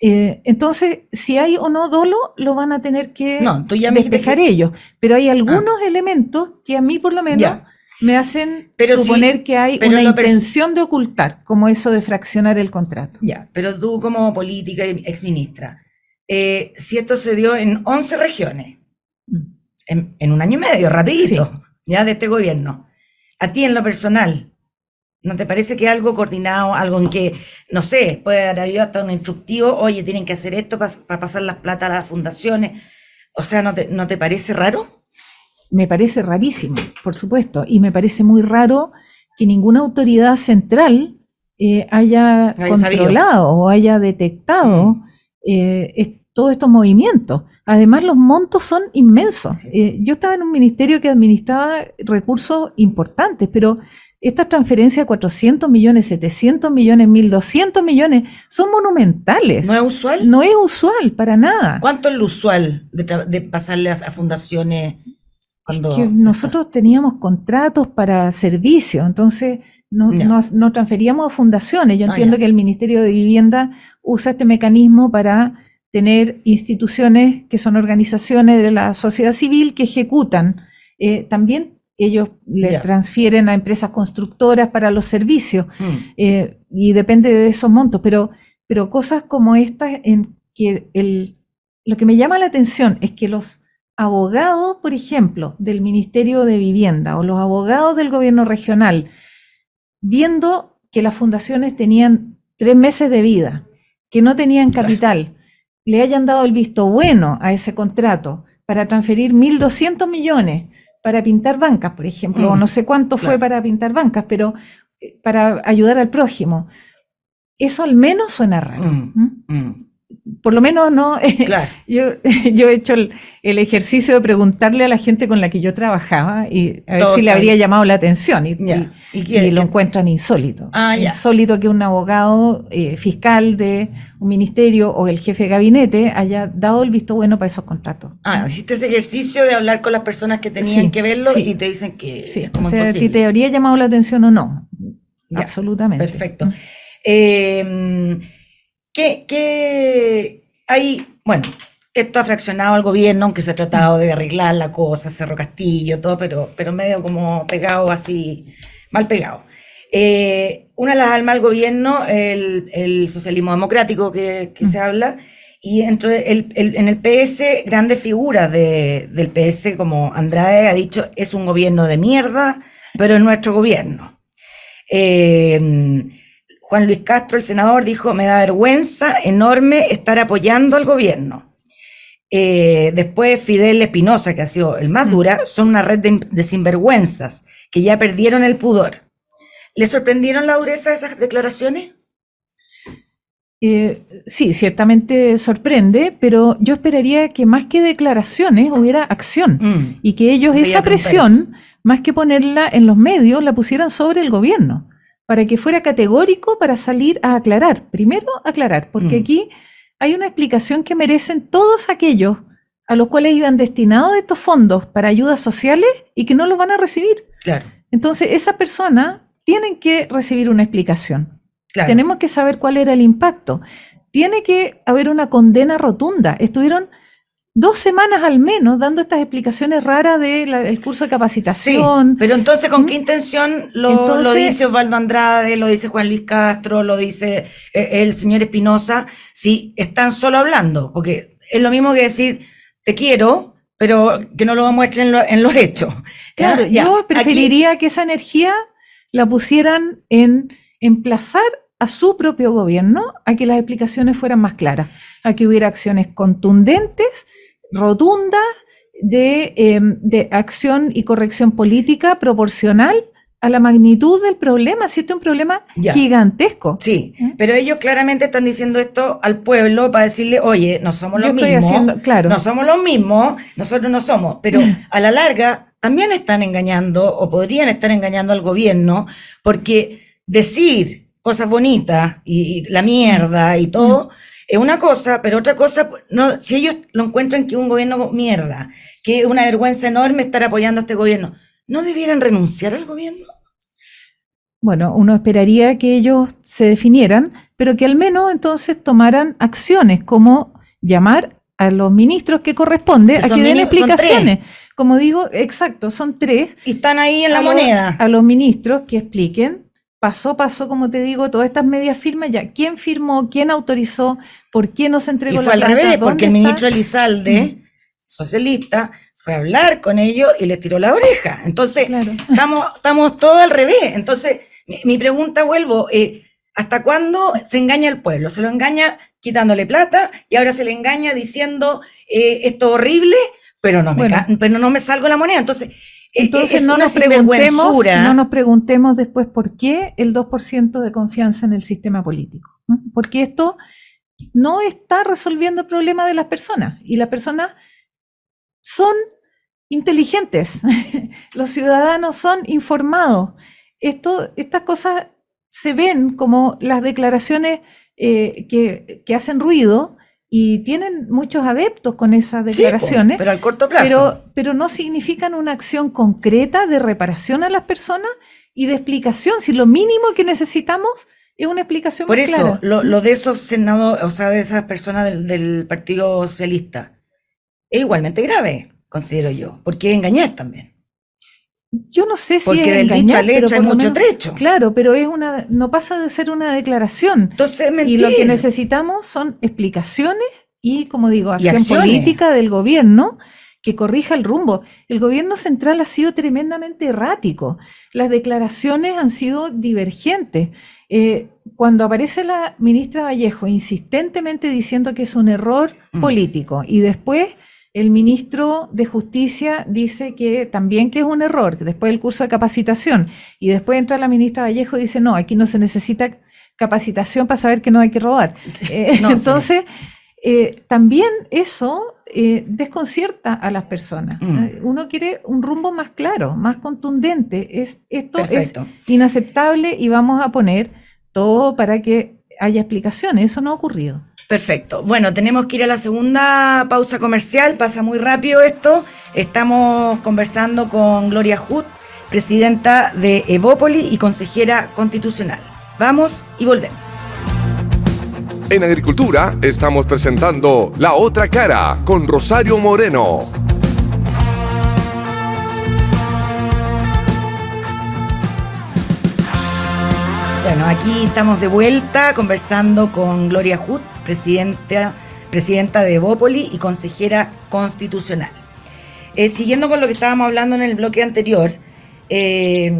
Eh, entonces, si hay o no dolo, lo van a tener que no, despejar ellos. Pero hay ah. algunos elementos que a mí, por lo menos, me hacen suponer que hay una intención de ocultar, como eso de fraccionar el contrato. Ya, pero tú como política y exministra, eh, si esto se dio en 11 regiones, mm. en, un año y medio, rapidito, ya de este gobierno, a ti en lo personal, ¿No te parece que algo coordinado, algo en que, no sé, puede haber habido hasta un instructivo, oye, tienen que hacer esto para pasar las plata a las fundaciones? O sea, ¿no te, parece raro? Me parece rarísimo, por supuesto, y me parece muy raro que ninguna autoridad central eh, haya, controlado o haya detectado eh, todos estos movimientos. Además, los montos son inmensos. Eh, yo estaba en un ministerio que administraba recursos importantes, pero estas transferencias de 400 millones, 700 millones, 1200 millones son monumentales. ¿No es usual? No es usual, para nada. ¿Cuánto es lo usual de, de pasarle a, fundaciones? Cuando nosotros teníamos contratos para servicio, entonces nos, transferíamos a fundaciones. Yo ah, entiendo que el Ministerio de Vivienda usa este mecanismo para tener instituciones que son organizaciones de la sociedad civil que ejecutan. Eh, también ellos le transfieren a empresas constructoras para los servicios mm. eh, y depende de esos montos, pero, pero cosas como estas en que lo que me llama la atención es que los abogados, por ejemplo, del Ministerio de Vivienda o los abogados del gobierno regional, viendo que las fundaciones tenían tres meses de vida, que no tenían capital, le hayan dado el visto bueno a ese contrato para transferir 1.200 millones para pintar bancas, por ejemplo, mm, no sé cuánto fue para pintar bancas, pero eh, para ayudar al prójimo. Eso al menos suena raro. Mm, por lo menos no. (laughs) Claro. (laughs) yo, he hecho el, ejercicio de preguntarle a la gente con la que yo trabajaba y a ver si le habría llamado la atención. Y, lo encuentran insólito. Ah, insólito que un abogado eh, fiscal de un ministerio o el jefe de gabinete haya dado el visto bueno para esos contratos. Ah, hiciste ese ejercicio de hablar con las personas que tenían que verlo y te dicen que. Sí, es como o sea, te habría llamado la atención o no? Absolutamente. Perfecto. Eh, ¿Qué, hay? Bueno, esto ha fraccionado al gobierno, aunque se ha tratado de arreglar la cosa, Cerro Castillo, todo, pero, pero medio como pegado así, mal pegado. Eh, una de las almas del gobierno, el, socialismo democrático que, se mm. habla, y en el PS, grandes figuras del PS, como Andrade ha dicho, es un gobierno de mierda, pero es nuestro gobierno. Eh, Juan Luis Castro, el senador, dijo, me da vergüenza enorme estar apoyando al gobierno. Eh, después Fidel Espinosa, que ha sido el más dura, mm. son una red de, sinvergüenzas que ya perdieron el pudor. ¿Le sorprendieron la dureza de esas declaraciones? Eh, sí, ciertamente sorprende, pero yo esperaría que más que declaraciones hubiera acción mm. y que ellos esa presión, más que ponerla en los medios, la pusieran sobre el gobierno para que fuera categórico para salir a aclarar. Primero, aclarar, porque mm. aquí hay una explicación que merecen todos aquellos a los cuales iban destinados estos fondos para ayudas sociales y que no los van a recibir. Claro. Entonces, esa persona tienen que recibir una explicación. Tenemos que saber cuál era el impacto. Tiene que haber una condena rotunda. Estuvieron dos semanas al menos dando estas explicaciones raras del curso de capacitación. pero entonces, ¿con ¿Mm? qué intención lo, dice Osvaldo Andrade, lo dice Juan Luis Castro, lo dice eh, el señor Espinosa? Si están solo hablando, porque es lo mismo que decir, te quiero, pero que no lo muestren en, los hechos. Claro, yo preferiría que esa energía la pusieran en emplazar a su propio gobierno a que las explicaciones fueran más claras, a que hubiera acciones contundentes rotunda em, de, acción y corrección política proporcional a la magnitud del problema, si es un problema gigantesco. Sí, ¿Mm? pero ellos claramente están diciendo esto al pueblo para decirle, oye, no somos los mismos, claro. no somos los mismos, nosotros no somos, pero (clears throat) a la larga también están engañando o podrían estar engañando al gobierno porque decir cosas bonitas y, la mierda y todo... Mm. Es una cosa, pero otra cosa, pues, no, si ellos lo encuentran que un gobierno mierda, que es una vergüenza enorme estar apoyando a este gobierno, ¿no debieran renunciar al gobierno? Bueno, uno esperaría que ellos se definieran, pero que al menos entonces tomaran acciones como llamar a los ministros que corresponde a que den explicaciones. Como digo, exacto, son tres. Y están ahí en la moneda. a los ministros que expliquen pasó, pasó, como te digo, todas estas medias firmas ya. ¿Quién firmó? ¿Quién autorizó? ¿Por qué no se entregó y fue al revés, porque el ministro Elizalde, mm. socialista, fue a hablar con ellos y les tiró la oreja. Entonces, estamos, estamos todo al revés. Entonces, mi, pregunta vuelvo, eh, ¿hasta cuándo se engaña el pueblo? Se lo engaña quitándole plata y ahora se le engaña diciendo eh, esto horrible, pero no, me pero no me salgo la moneda. Entonces, eh, eh, Entonces no, nos preguntemos, no nos preguntemos después por qué el 2% de confianza en el sistema político. Porque esto no está resolviendo el problema de las personas y las personas son inteligentes, (laughs) los ciudadanos son informados. Esto, estas cosas se ven como las declaraciones eh, que, que hacen ruido, y tienen muchos adeptos con esas declaraciones. pero al corto plazo. Pero, no significan una acción concreta de reparación a las personas y de explicación. Si lo mínimo que necesitamos es una explicación Por eso, Lo, de esos senadores, o sea, de esas personas del, Partido Socialista, es igualmente grave, considero yo, porque engañar también. Yo no sé si Porque del dicho al hecho hay mucho trecho. Claro, pero es una no pasa de ser una declaración. Entonces, Y lo que necesitamos son explicaciones y, como digo, acción política del gobierno que corrija el rumbo. El gobierno central ha sido tremendamente errático. Las declaraciones han sido divergentes. Eh, cuando aparece la ministra Vallejo insistentemente diciendo que es un error mm. político y después el ministro de Justicia dice que también que es un error, que después del curso de capacitación, y después entra la ministra Vallejo y dice, no, aquí no se necesita capacitación para saber que no hay que robar. Eh, entonces, eh, también eso eh, desconcierta a las personas. Mm. Uno quiere un rumbo más claro, más contundente. Es, esto es inaceptable y vamos a poner todo para que haya explicaciones. Eso no ha ocurrido. Perfecto. Bueno, tenemos que ir a la segunda pausa comercial. Pasa muy rápido esto. Estamos conversando con Gloria Hood, presidenta de Evópoli y consejera constitucional. Vamos y volvemos. En Agricultura estamos presentando La Otra Cara con Rosario Moreno. Bueno, aquí estamos de vuelta conversando con Gloria Hut, presidenta, presidenta de Evópoli y consejera constitucional. Eh, siguiendo con lo que estábamos hablando en el bloque anterior, eh,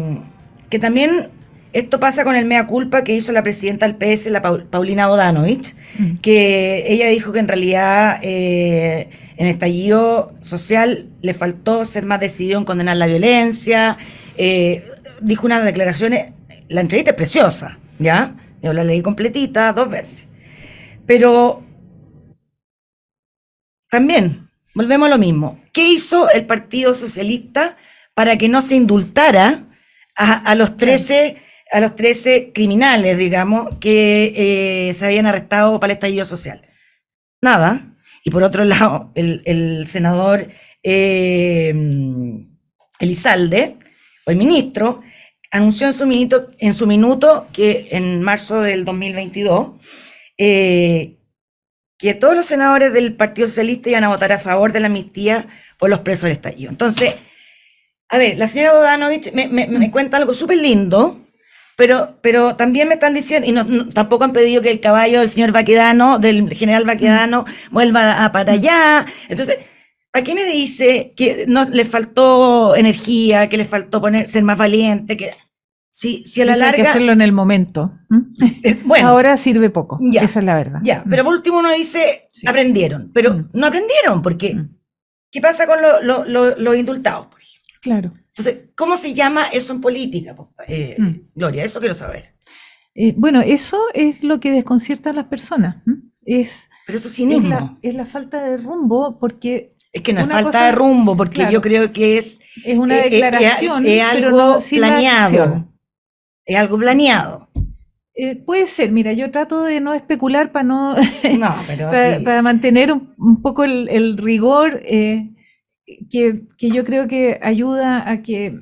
que también esto pasa con el mea culpa que hizo la presidenta del PS, la Paulina Bodanovich, mm. que ella dijo que en realidad eh, en estallido social le faltó ser más decidido en condenar la violencia. Eh, dijo unas declaraciones la entrevista es preciosa, ¿ya? Yo la leí completita dos veces. Pero también, volvemos a lo mismo. ¿Qué hizo el Partido Socialista para que no se indultara a, los 13 a los 13 criminales, digamos, que eh, se habían arrestado para el estallido social. Nada. Y por otro lado, el, senador eh, Elizalde o el ministro, anunció en su minuto, en su minuto que en marzo del 2022 eh, que todos los senadores del Partido Socialista iban a votar a favor de la amnistía por los presos de estallido. Entonces, a ver, la señora Bodanovich me, cuenta algo súper lindo, pero, pero también me están diciendo, y tampoco han pedido que el caballo del señor Vaquedano del general Vaquedano vuelva para allá. Entonces, ¿a qué me dice que no, le faltó energía, que le faltó poner, ser más valiente? Que, si, a la larga. Hay que hacerlo en el momento. ¿Mm? (laughs) Bueno. Ahora sirve poco. esa es la verdad. Ya, pero mm. por último uno dice, aprendieron. Pero mm. no aprendieron, porque ¿qué pasa con los indultados, por ejemplo? Claro. Entonces, ¿cómo se llama eso en política, eh, Gloria? Eso quiero saber. Eh, bueno, eso es lo que desconcierta a las personas. Es, pero eso sí Es la, falta de rumbo, porque es que no es falta de rumbo, porque yo creo que es. Es una eh, declaración, es, algo planeado. Es algo planeado? Eh, puede ser, mira, yo trato de no especular para no, (laughs) para, mantener un, poco el, rigor eh, que, yo creo que ayuda a que,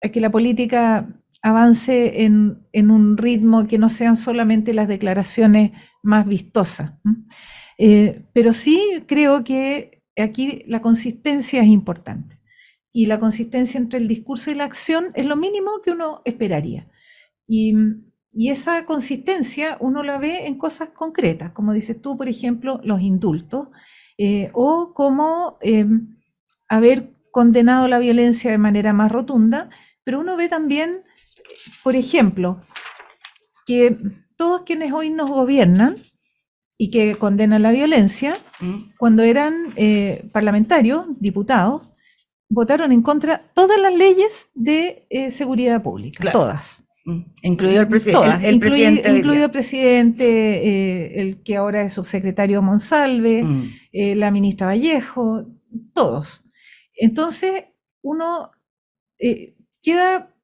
que la política avance en, un ritmo que no sean solamente las declaraciones más vistosas. Eh, pero sí creo que aquí la consistencia es importante y la consistencia entre el discurso y la acción es lo mínimo que uno esperaría. Y, esa consistencia uno la ve en cosas concretas, como dices tú, por ejemplo, los indultos, eh, o como eh, haber condenado la violencia de manera más rotunda, pero uno ve también, por ejemplo, que todos quienes hoy nos gobiernan y que condenan la violencia, mm. cuando eran eh, parlamentarios, diputados, votaron en contra todas las leyes de seguridad pública, todas. Incluido el, el, presidente. el eh, presidente, el que ahora es subsecretario Monsalve, mm. eh, la ministra Vallejo, todos. Entonces, uno eh, queda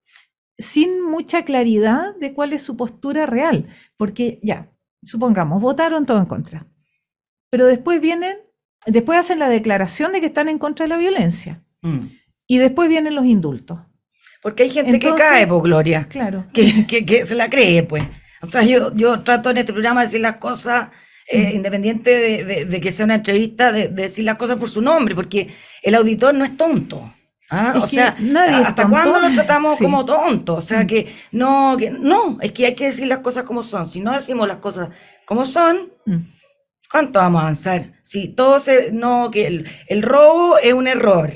sin mucha claridad de cuál es su postura real, porque ya, supongamos, votaron todo en contra, pero después vienen, después hacen la declaración de que están en contra de la violencia, mm. y después vienen los indultos porque hay gente que cae, pues, Gloria. Claro. Que, se la cree, pues. O sea, yo, trato en este programa de decir las cosas, eh, independiente de, que sea una entrevista, de, decir las cosas por su nombre, porque el auditor no es tonto. ¿ah? o sea, ¿hasta cuándo nos tratamos como tonto? O sea, que no, que no, es que hay que decir las cosas como son. Si no decimos las cosas como son, ¿cuánto vamos a avanzar? Si todo se, no, que el robo es un error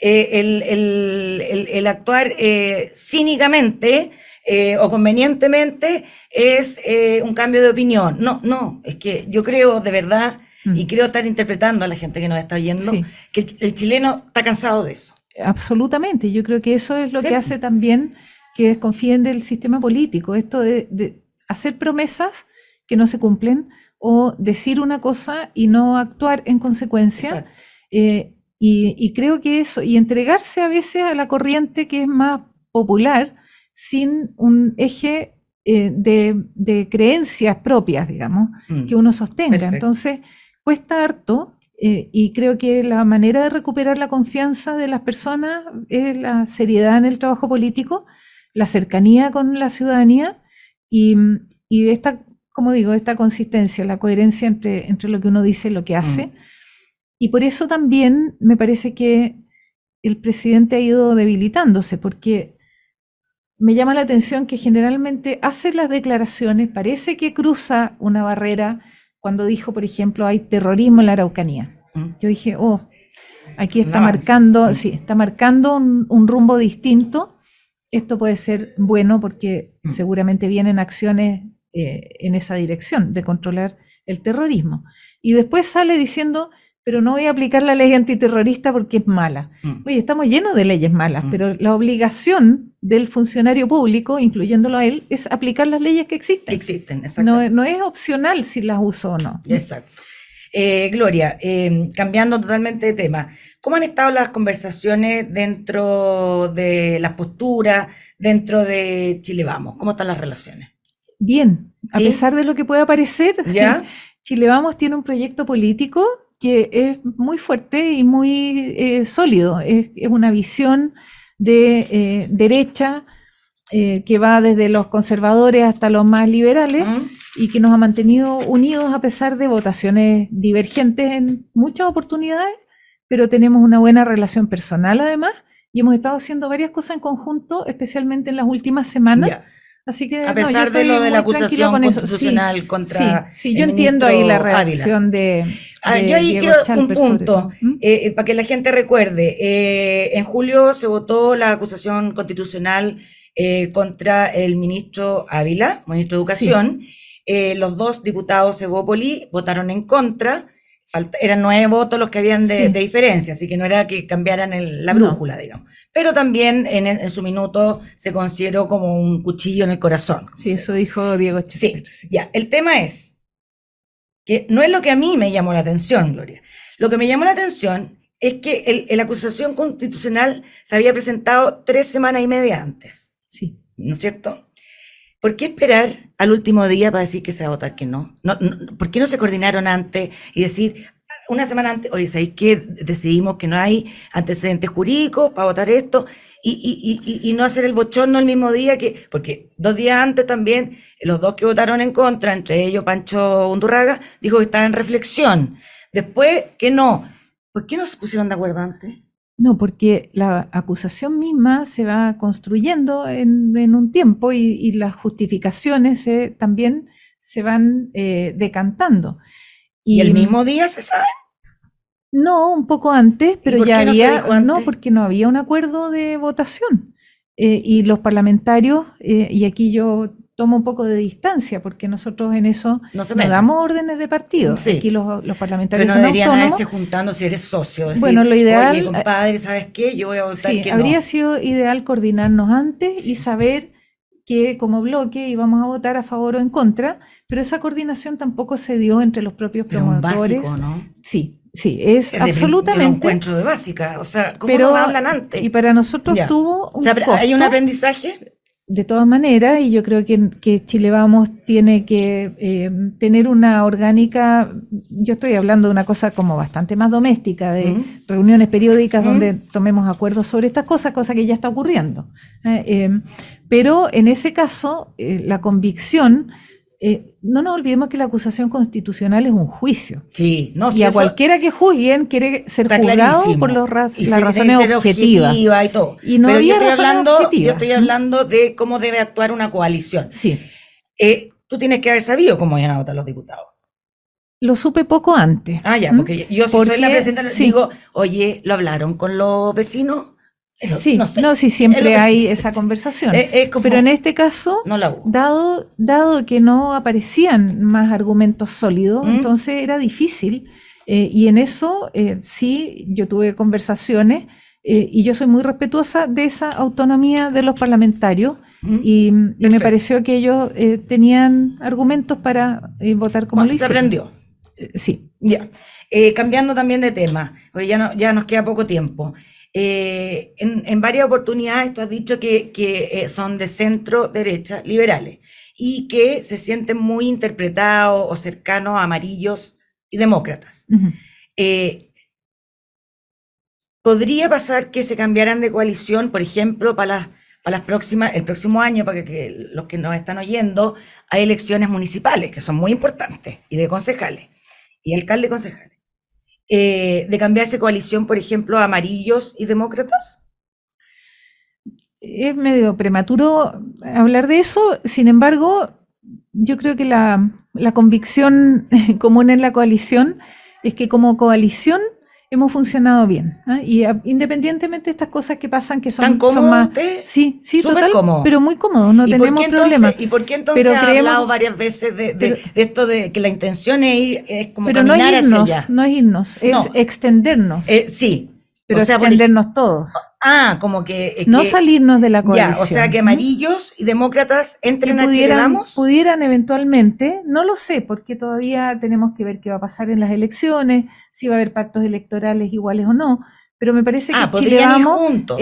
eh, el, el, actuar eh, cínicamente eh, o convenientemente es un cambio de opinión. No, no, es que yo creo de verdad, y mm. creo estar interpretando a la gente que nos está oyendo, que el, chileno está cansado de eso. Absolutamente, yo creo que eso es lo que hace también que desconfíen del sistema político, esto de, hacer promesas que no se cumplen o decir una cosa y no actuar en consecuencia. Y, creo que eso, y entregarse a veces a la corriente que es más popular sin un eje eh, de, creencias propias, digamos, mm. que uno sostenga. Entonces, cuesta harto. Eh, y creo que la manera de recuperar la confianza de las personas es la seriedad en el trabajo político, la cercanía con la ciudadanía y, y esta, como digo, esta consistencia, la coherencia entre, entre lo que uno dice y lo que mm. hace. Y por eso también me parece que el presidente ha ido debilitándose, porque me llama la atención que generalmente hace las declaraciones, parece que cruza una barrera cuando dijo, por ejemplo, hay terrorismo en la Araucanía. Mm. Yo dije, oh, aquí está marcando, mm. sí, está marcando un, rumbo distinto. Esto puede ser bueno porque mm. seguramente vienen acciones eh, en esa dirección de controlar el terrorismo. Y después sale diciendo pero no voy a aplicar la ley antiterrorista porque es mala. Mm. Oye, estamos llenos de leyes malas, mm. pero la obligación del funcionario público, incluyéndolo a él, es aplicar las leyes que existen. existen, exacto. No, es opcional si las uso o no. Exacto. Eh, Gloria, eh, cambiando totalmente de tema, ¿cómo han estado las conversaciones dentro de las posturas, dentro de Chile Vamos? ¿Cómo están las relaciones? Bien, a pesar de lo que pueda parecer, (laughs) Chile Vamos tiene un proyecto político que es muy fuerte y muy eh, sólido. Es, una visión de eh, derecha eh, que va desde los conservadores hasta los más liberales y que nos ha mantenido unidos a pesar de votaciones divergentes en muchas oportunidades, pero tenemos una buena relación personal además y hemos estado haciendo varias cosas en conjunto, especialmente en las últimas semanas. Así que, a pesar de lo de la acusación constitucional contra. Sí, yo entiendo ahí la reacción de, ver, ah, Yo ahí quiero un punto, ¿Mm? eh, eh, para que la gente recuerde. Eh, en julio se votó la acusación constitucional eh, contra el ministro Ávila, ministro de Educación. los dos diputados Evópoli votaron en contra eran nueve votos los que habían de, diferencia, así que no era que cambiaran la brújula, digamos. Pero también en, su minuto se consideró como un cuchillo en el corazón. Sí, eso dijo Diego sí. ya. El tema es que no es lo que a mí me llamó la atención, Gloria. Lo que me llamó la atención es que la acusación constitucional se había presentado tres semanas y media antes. Sí. ¿No es cierto? ¿Por qué esperar al último día para decir que se va a votar que no? ¿Por qué no se coordinaron antes y decir una semana antes, oye, ¿sabéis que Decidimos que no hay antecedentes jurídicos para votar esto y, y, y, no hacer el bochorno el mismo día que, porque dos días antes también, los dos que votaron en contra, entre ellos Pancho Undurraga, dijo que estaba en reflexión. Después que no. ¿Por qué no se pusieron de acuerdo antes? No, porque la acusación misma se va construyendo en, un tiempo y, las justificaciones eh, también se van eh, decantando. Y, el mismo día se sabe? No, un poco antes, pero ya había, no, porque no había un acuerdo de votación. Eh, y los parlamentarios, y aquí yo toma un poco de distancia, porque nosotros en eso no, damos órdenes de partido. Aquí los, los parlamentarios Pero no deberían irse juntando si eres socio. bueno, lo ideal... Oye, eh, compadre, ¿sabes qué? Yo voy a votar sí, habría sido ideal coordinarnos antes y saber que como bloque íbamos a votar a favor o en contra, pero esa coordinación tampoco se dio entre los propios pero promotores. Un básico, ¿no? Sí, sí, es, absolutamente. un encuentro de básica, o sea, ¿cómo pero, no hablan antes? Y para nosotros tuvo un. ¿Hay un aprendizaje? de todas maneras, y yo creo que, Chile Vamos tiene que eh, tener una orgánica, yo estoy hablando de una cosa como bastante más doméstica, de reuniones periódicas donde tomemos acuerdos sobre estas cosas, cosa que ya está ocurriendo. Eh, eh, pero en ese caso, la convicción eh, no nos olvidemos que la acusación constitucional es un juicio. Sí, no, Y a cualquiera que juzguen quiere ser juzgado por las razones objetivas. y, todo. Pero yo estoy, hablando, yo estoy hablando de cómo debe actuar una coalición. Sí. Eh, tú tienes que haber sabido cómo iban a votar los diputados. Lo supe poco antes. Ah, ya, porque yo soy la presidenta, y digo, oye, ¿lo hablaron con los vecinos? sí, no, siempre hay esa conversación. pero en este caso, dado, dado que no aparecían más argumentos sólidos, ¿Mm? entonces era difícil. Eh, y en eso eh, sí, yo tuve conversaciones eh, y yo soy muy respetuosa de esa autonomía de los parlamentarios. ¿Mm? Y, me pareció que ellos tenían argumentos para votar como lo hicieron. Se aprendió. sí. Ya. cambiando también de tema, porque ya, no, ya nos queda poco tiempo. Eh, en, varias oportunidades tú has dicho que, eh, son de centro derecha liberales y que se sienten muy interpretados o cercanos a amarillos y demócratas. Eh, ¿Podría pasar que se cambiaran de coalición, por ejemplo, para las, próximas, el próximo año, para que, los que nos están oyendo, hay elecciones municipales que son muy importantes y de concejales y alcalde y concejales? Eh, de cambiarse coalición, por ejemplo, a amarillos y demócratas? Es medio prematuro hablar de eso, sin embargo, yo creo que la, la convicción (laughs) común en la coalición es que como coalición hemos funcionado bien. ¿ah? Y ah, independientemente de estas cosas que pasan, que son, ¿Tan cómodo más... Sí, sí, Súper pero muy cómodos, no tenemos problemas. ¿Y por qué entonces pero ha hablado varias veces de, esto de que la intención es ir, es como pero no es irnos, no es irnos, es extendernos. Eh, sí, pero o sea, todos. Ah, como que... Eh, no salirnos de la coalición. o sea, que amarillos y demócratas entren a Chile Pudieran eventualmente, no lo sé, porque todavía tenemos que ver qué va a pasar en las elecciones, si va a haber pactos electorales iguales o no, pero me parece que ah, Chile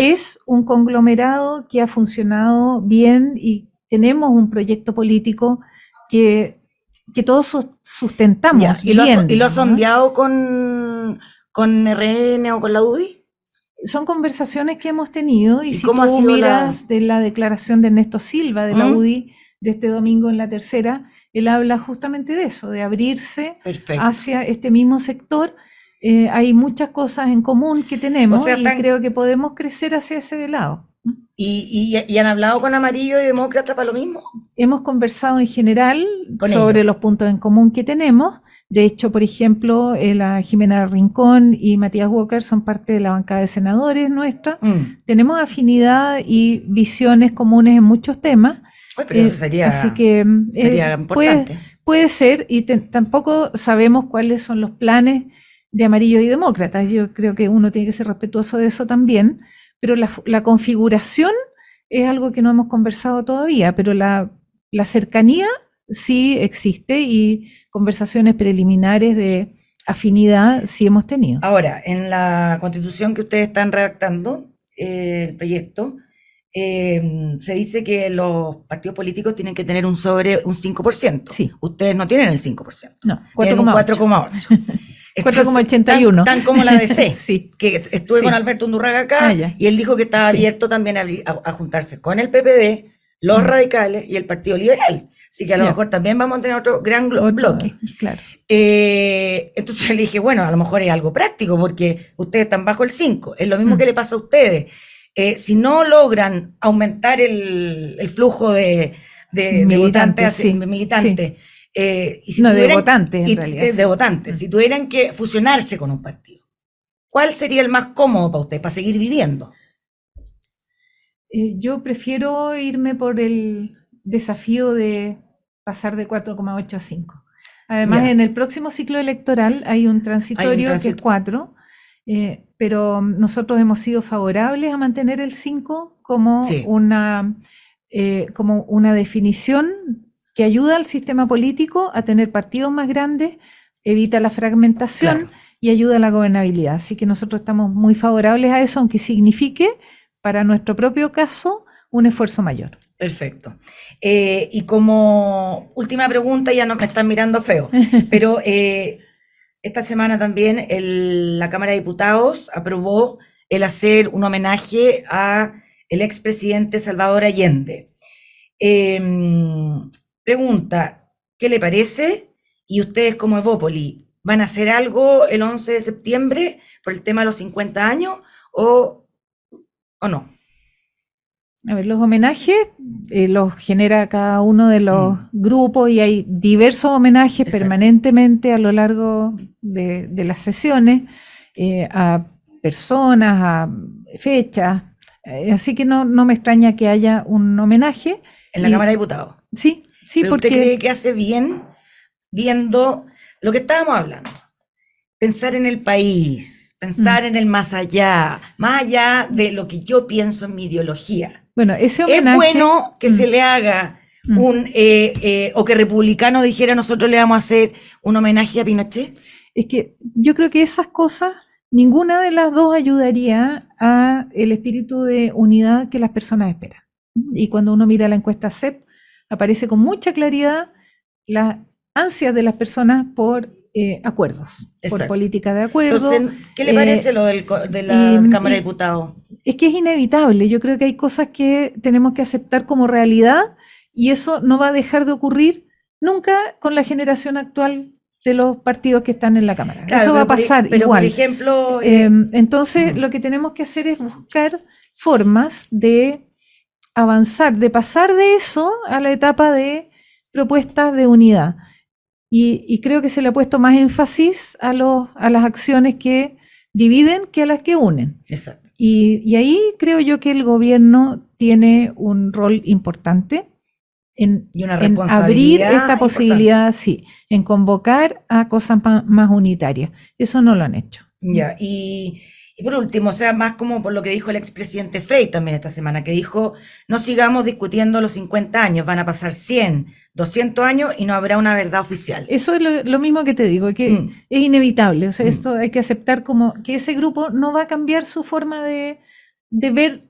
es un conglomerado que ha funcionado bien y tenemos un proyecto político que, que todos sustentamos. y, lo, y lo sondeado con con RN o con la UDI? Son conversaciones que hemos tenido y, si tú miras de la declaración de Ernesto Silva de la UDI de este domingo en la tercera, él habla justamente de eso, de abrirse hacia este mismo sector. Eh, hay muchas cosas en común que tenemos y creo que podemos crecer hacia ese lado. ¿Y, han hablado con Amarillo y Demócrata para lo mismo? Hemos conversado en general sobre los puntos en común que tenemos. De hecho, por ejemplo, eh, la Jimena Rincón y Matías Walker son parte de la bancada de senadores nuestra. Mm. Tenemos afinidad y visiones comunes en muchos temas. pero eso eh, sería, así que, eh, sería importante. Puede, ser, y tampoco sabemos cuáles son los planes de Amarillo y Demócrata. Yo creo que uno tiene que ser respetuoso de eso también pero la, configuración es algo que no hemos conversado todavía, pero la, cercanía sí existe y conversaciones preliminares de afinidad sí hemos tenido. Ahora, en la constitución que ustedes están redactando, eh, el proyecto, em, se dice que los partidos políticos tienen que tener un sobre un 5%. Sí. Ustedes no tienen el 5%. No, 4,8. (laughs) 4,81. Tan, como la DC. (laughs) Que estuve con Alberto Undurraga acá ah, y él dijo que estaba abierto también a, juntarse con el PPD, los mm. radicales y el Partido Liberal. Así que a lo mejor también vamos a tener otro gran bloque. Eh, entonces le dije, bueno, a lo mejor es algo práctico porque ustedes están bajo el 5. Es lo mismo mm. que le pasa a ustedes. Eh, si no logran aumentar el, flujo de, militantes, eh, si no, de votantes, en realidad. Eh, de votantes, si mm. tuvieran que fusionarse con un partido, ¿cuál sería el más cómodo para usted, para seguir viviendo? Eh, yo prefiero irme por el desafío de pasar de 4,8 a 5. Además, en el próximo ciclo electoral hay un transitorio que es 4, pero nosotros hemos sido favorables a mantener el 5 como, una, como una definición que ayuda al sistema político a tener partidos más grandes, evita la fragmentación y ayuda a la gobernabilidad. Así que nosotros estamos muy favorables a eso, aunque signifique para nuestro propio caso un esfuerzo mayor. Perfecto. Eh, y como última pregunta, ya no me están mirando feo, (laughs) pero eh, esta semana también la Cámara de Diputados aprobó el hacer un homenaje a el expresidente Salvador Allende. Em, pregunta, ¿qué le parece? Y ustedes como Evópoli, ¿van a hacer algo el 11 de septiembre por el tema de los 50 años o, o no? A ver, los homenajes eh, los genera cada uno de los mm. grupos y hay diversos homenajes permanentemente a lo largo de, las sesiones eh, a personas, a fechas. Eh, así que no, no me extraña que haya un homenaje. En la Cámara de Diputados. Sí, Sí, porque... ¿Usted cree que hace bien viendo lo que estábamos hablando? Pensar en el país, pensar mm. en el más allá, más allá de lo que yo pienso en mi ideología. Bueno, ese homenaje... Es bueno que se mm. le haga mm. un, eh, eh, o que republicano dijera nosotros le vamos a hacer un homenaje a Pinochet? Es que yo creo que esas cosas, ninguna de las dos ayudaría a el espíritu de unidad que las personas esperan. Y cuando uno mira la encuesta CEP, aparece con mucha claridad las ansias de las personas por eh, acuerdos, por política de acuerdo. Entonces, ¿qué le eh, parece lo de la Cámara de Diputados? Es que es inevitable, yo creo que hay cosas que tenemos que aceptar como realidad y eso no va a dejar de ocurrir nunca con la generación actual de los partidos que están en la Cámara. Eso va a e-, pasar pero, igual. Por ejemplo, em, eh, entonces, lo que tenemos que hacer es buscar formas de avanzar, de pasar de eso a la etapa de propuestas de unidad. Y, creo que se le ha puesto más énfasis a, los, a las acciones que dividen que a las que unen. Exacto. Y, ahí creo yo que el gobierno tiene un rol importante en, abrir esta posibilidad, sí, en convocar a cosas más unitarias. Eso no lo han hecho. Ya, y y por último, o sea, más como por lo que dijo el expresidente Frey también esta semana, que dijo, no sigamos discutiendo los 50 años, van a pasar 100, 200 años y no habrá una verdad oficial. Eso es lo, mismo que te digo, que mm. es inevitable, o sea, mm. esto hay que aceptar como que ese grupo no va a cambiar su forma de, ver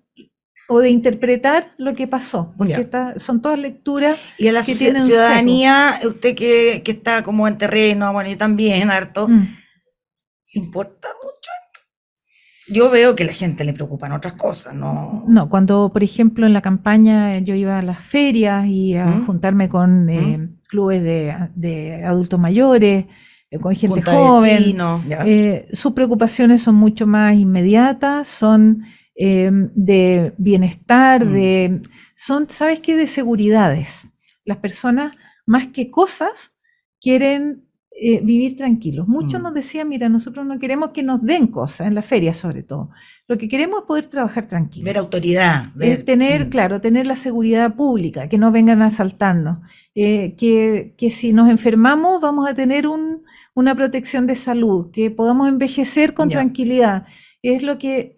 o de interpretar lo que pasó, porque son todas lecturas. Y a la ciudadanía, usted que, está como en terreno, bueno, yo también, harto, mm. importa mucho yo veo que a la gente le preocupan otras cosas, ¿no? No, cuando, por ejemplo, en la campaña eh, yo iba a las ferias y a ¿Mm? juntarme con ¿Mm? eh, clubes de, adultos mayores, eh, con gente joven, sus preocupaciones son mucho más inmediatas, son de bienestar, ¿Mm? de son, ¿sabes qué?, de seguridades. Las personas, más que cosas, quieren eh, vivir tranquilos. Muchos mm. nos decían, mira, nosotros no queremos que nos den cosas, en la feria sobre todo. Lo que queremos es poder trabajar tranquilos. Ver autoridad. tener, mm. claro, tener la seguridad pública, que no vengan a asaltarnos. Eh, que, si nos enfermamos vamos a tener un, una protección de salud, que podamos envejecer con tranquilidad. Es lo que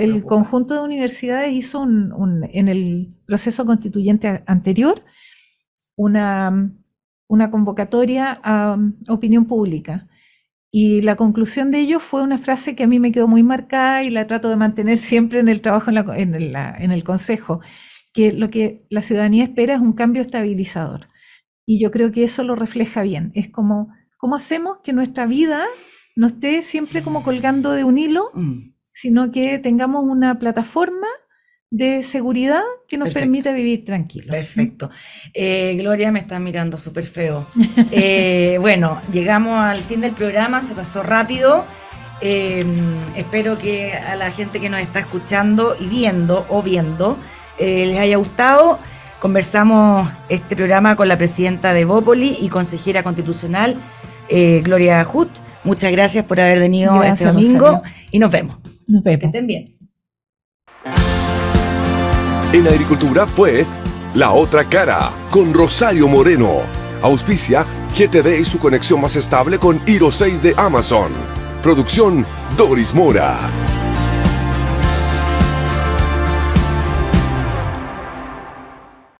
el conjunto de universidades hizo en el proceso constituyente anterior, una una convocatoria a um, opinión pública. Y la conclusión de ello fue una frase que a mí me quedó muy marcada y la trato de mantener (laughs) siempre en el trabajo en, el Consejo, que lo que la ciudadanía espera es un cambio estabilizador. Y yo creo que eso lo refleja bien. Es como, ¿cómo hacemos que nuestra vida no esté siempre como colgando de un hilo, mm. sino que tengamos una plataforma de seguridad que nos permita vivir tranquilos. Perfecto. Eh, Gloria me está mirando súper feo. (laughs) Eh, bueno, llegamos al fin del programa, se pasó rápido. Eh, espero que a la gente que nos está escuchando y viendo o viendo les haya gustado. Conversamos este programa con la presidenta de Bópoli y consejera constitucional, Gloria Hut. Muchas gracias por haber venido este domingo y nos vemos. Nos vemos. estén bien en agricultura fue La Otra Cara con Rosario Moreno. Auspicia GTD y su conexión más estable con Iro 6 de Amazon. Producción Doris Mora.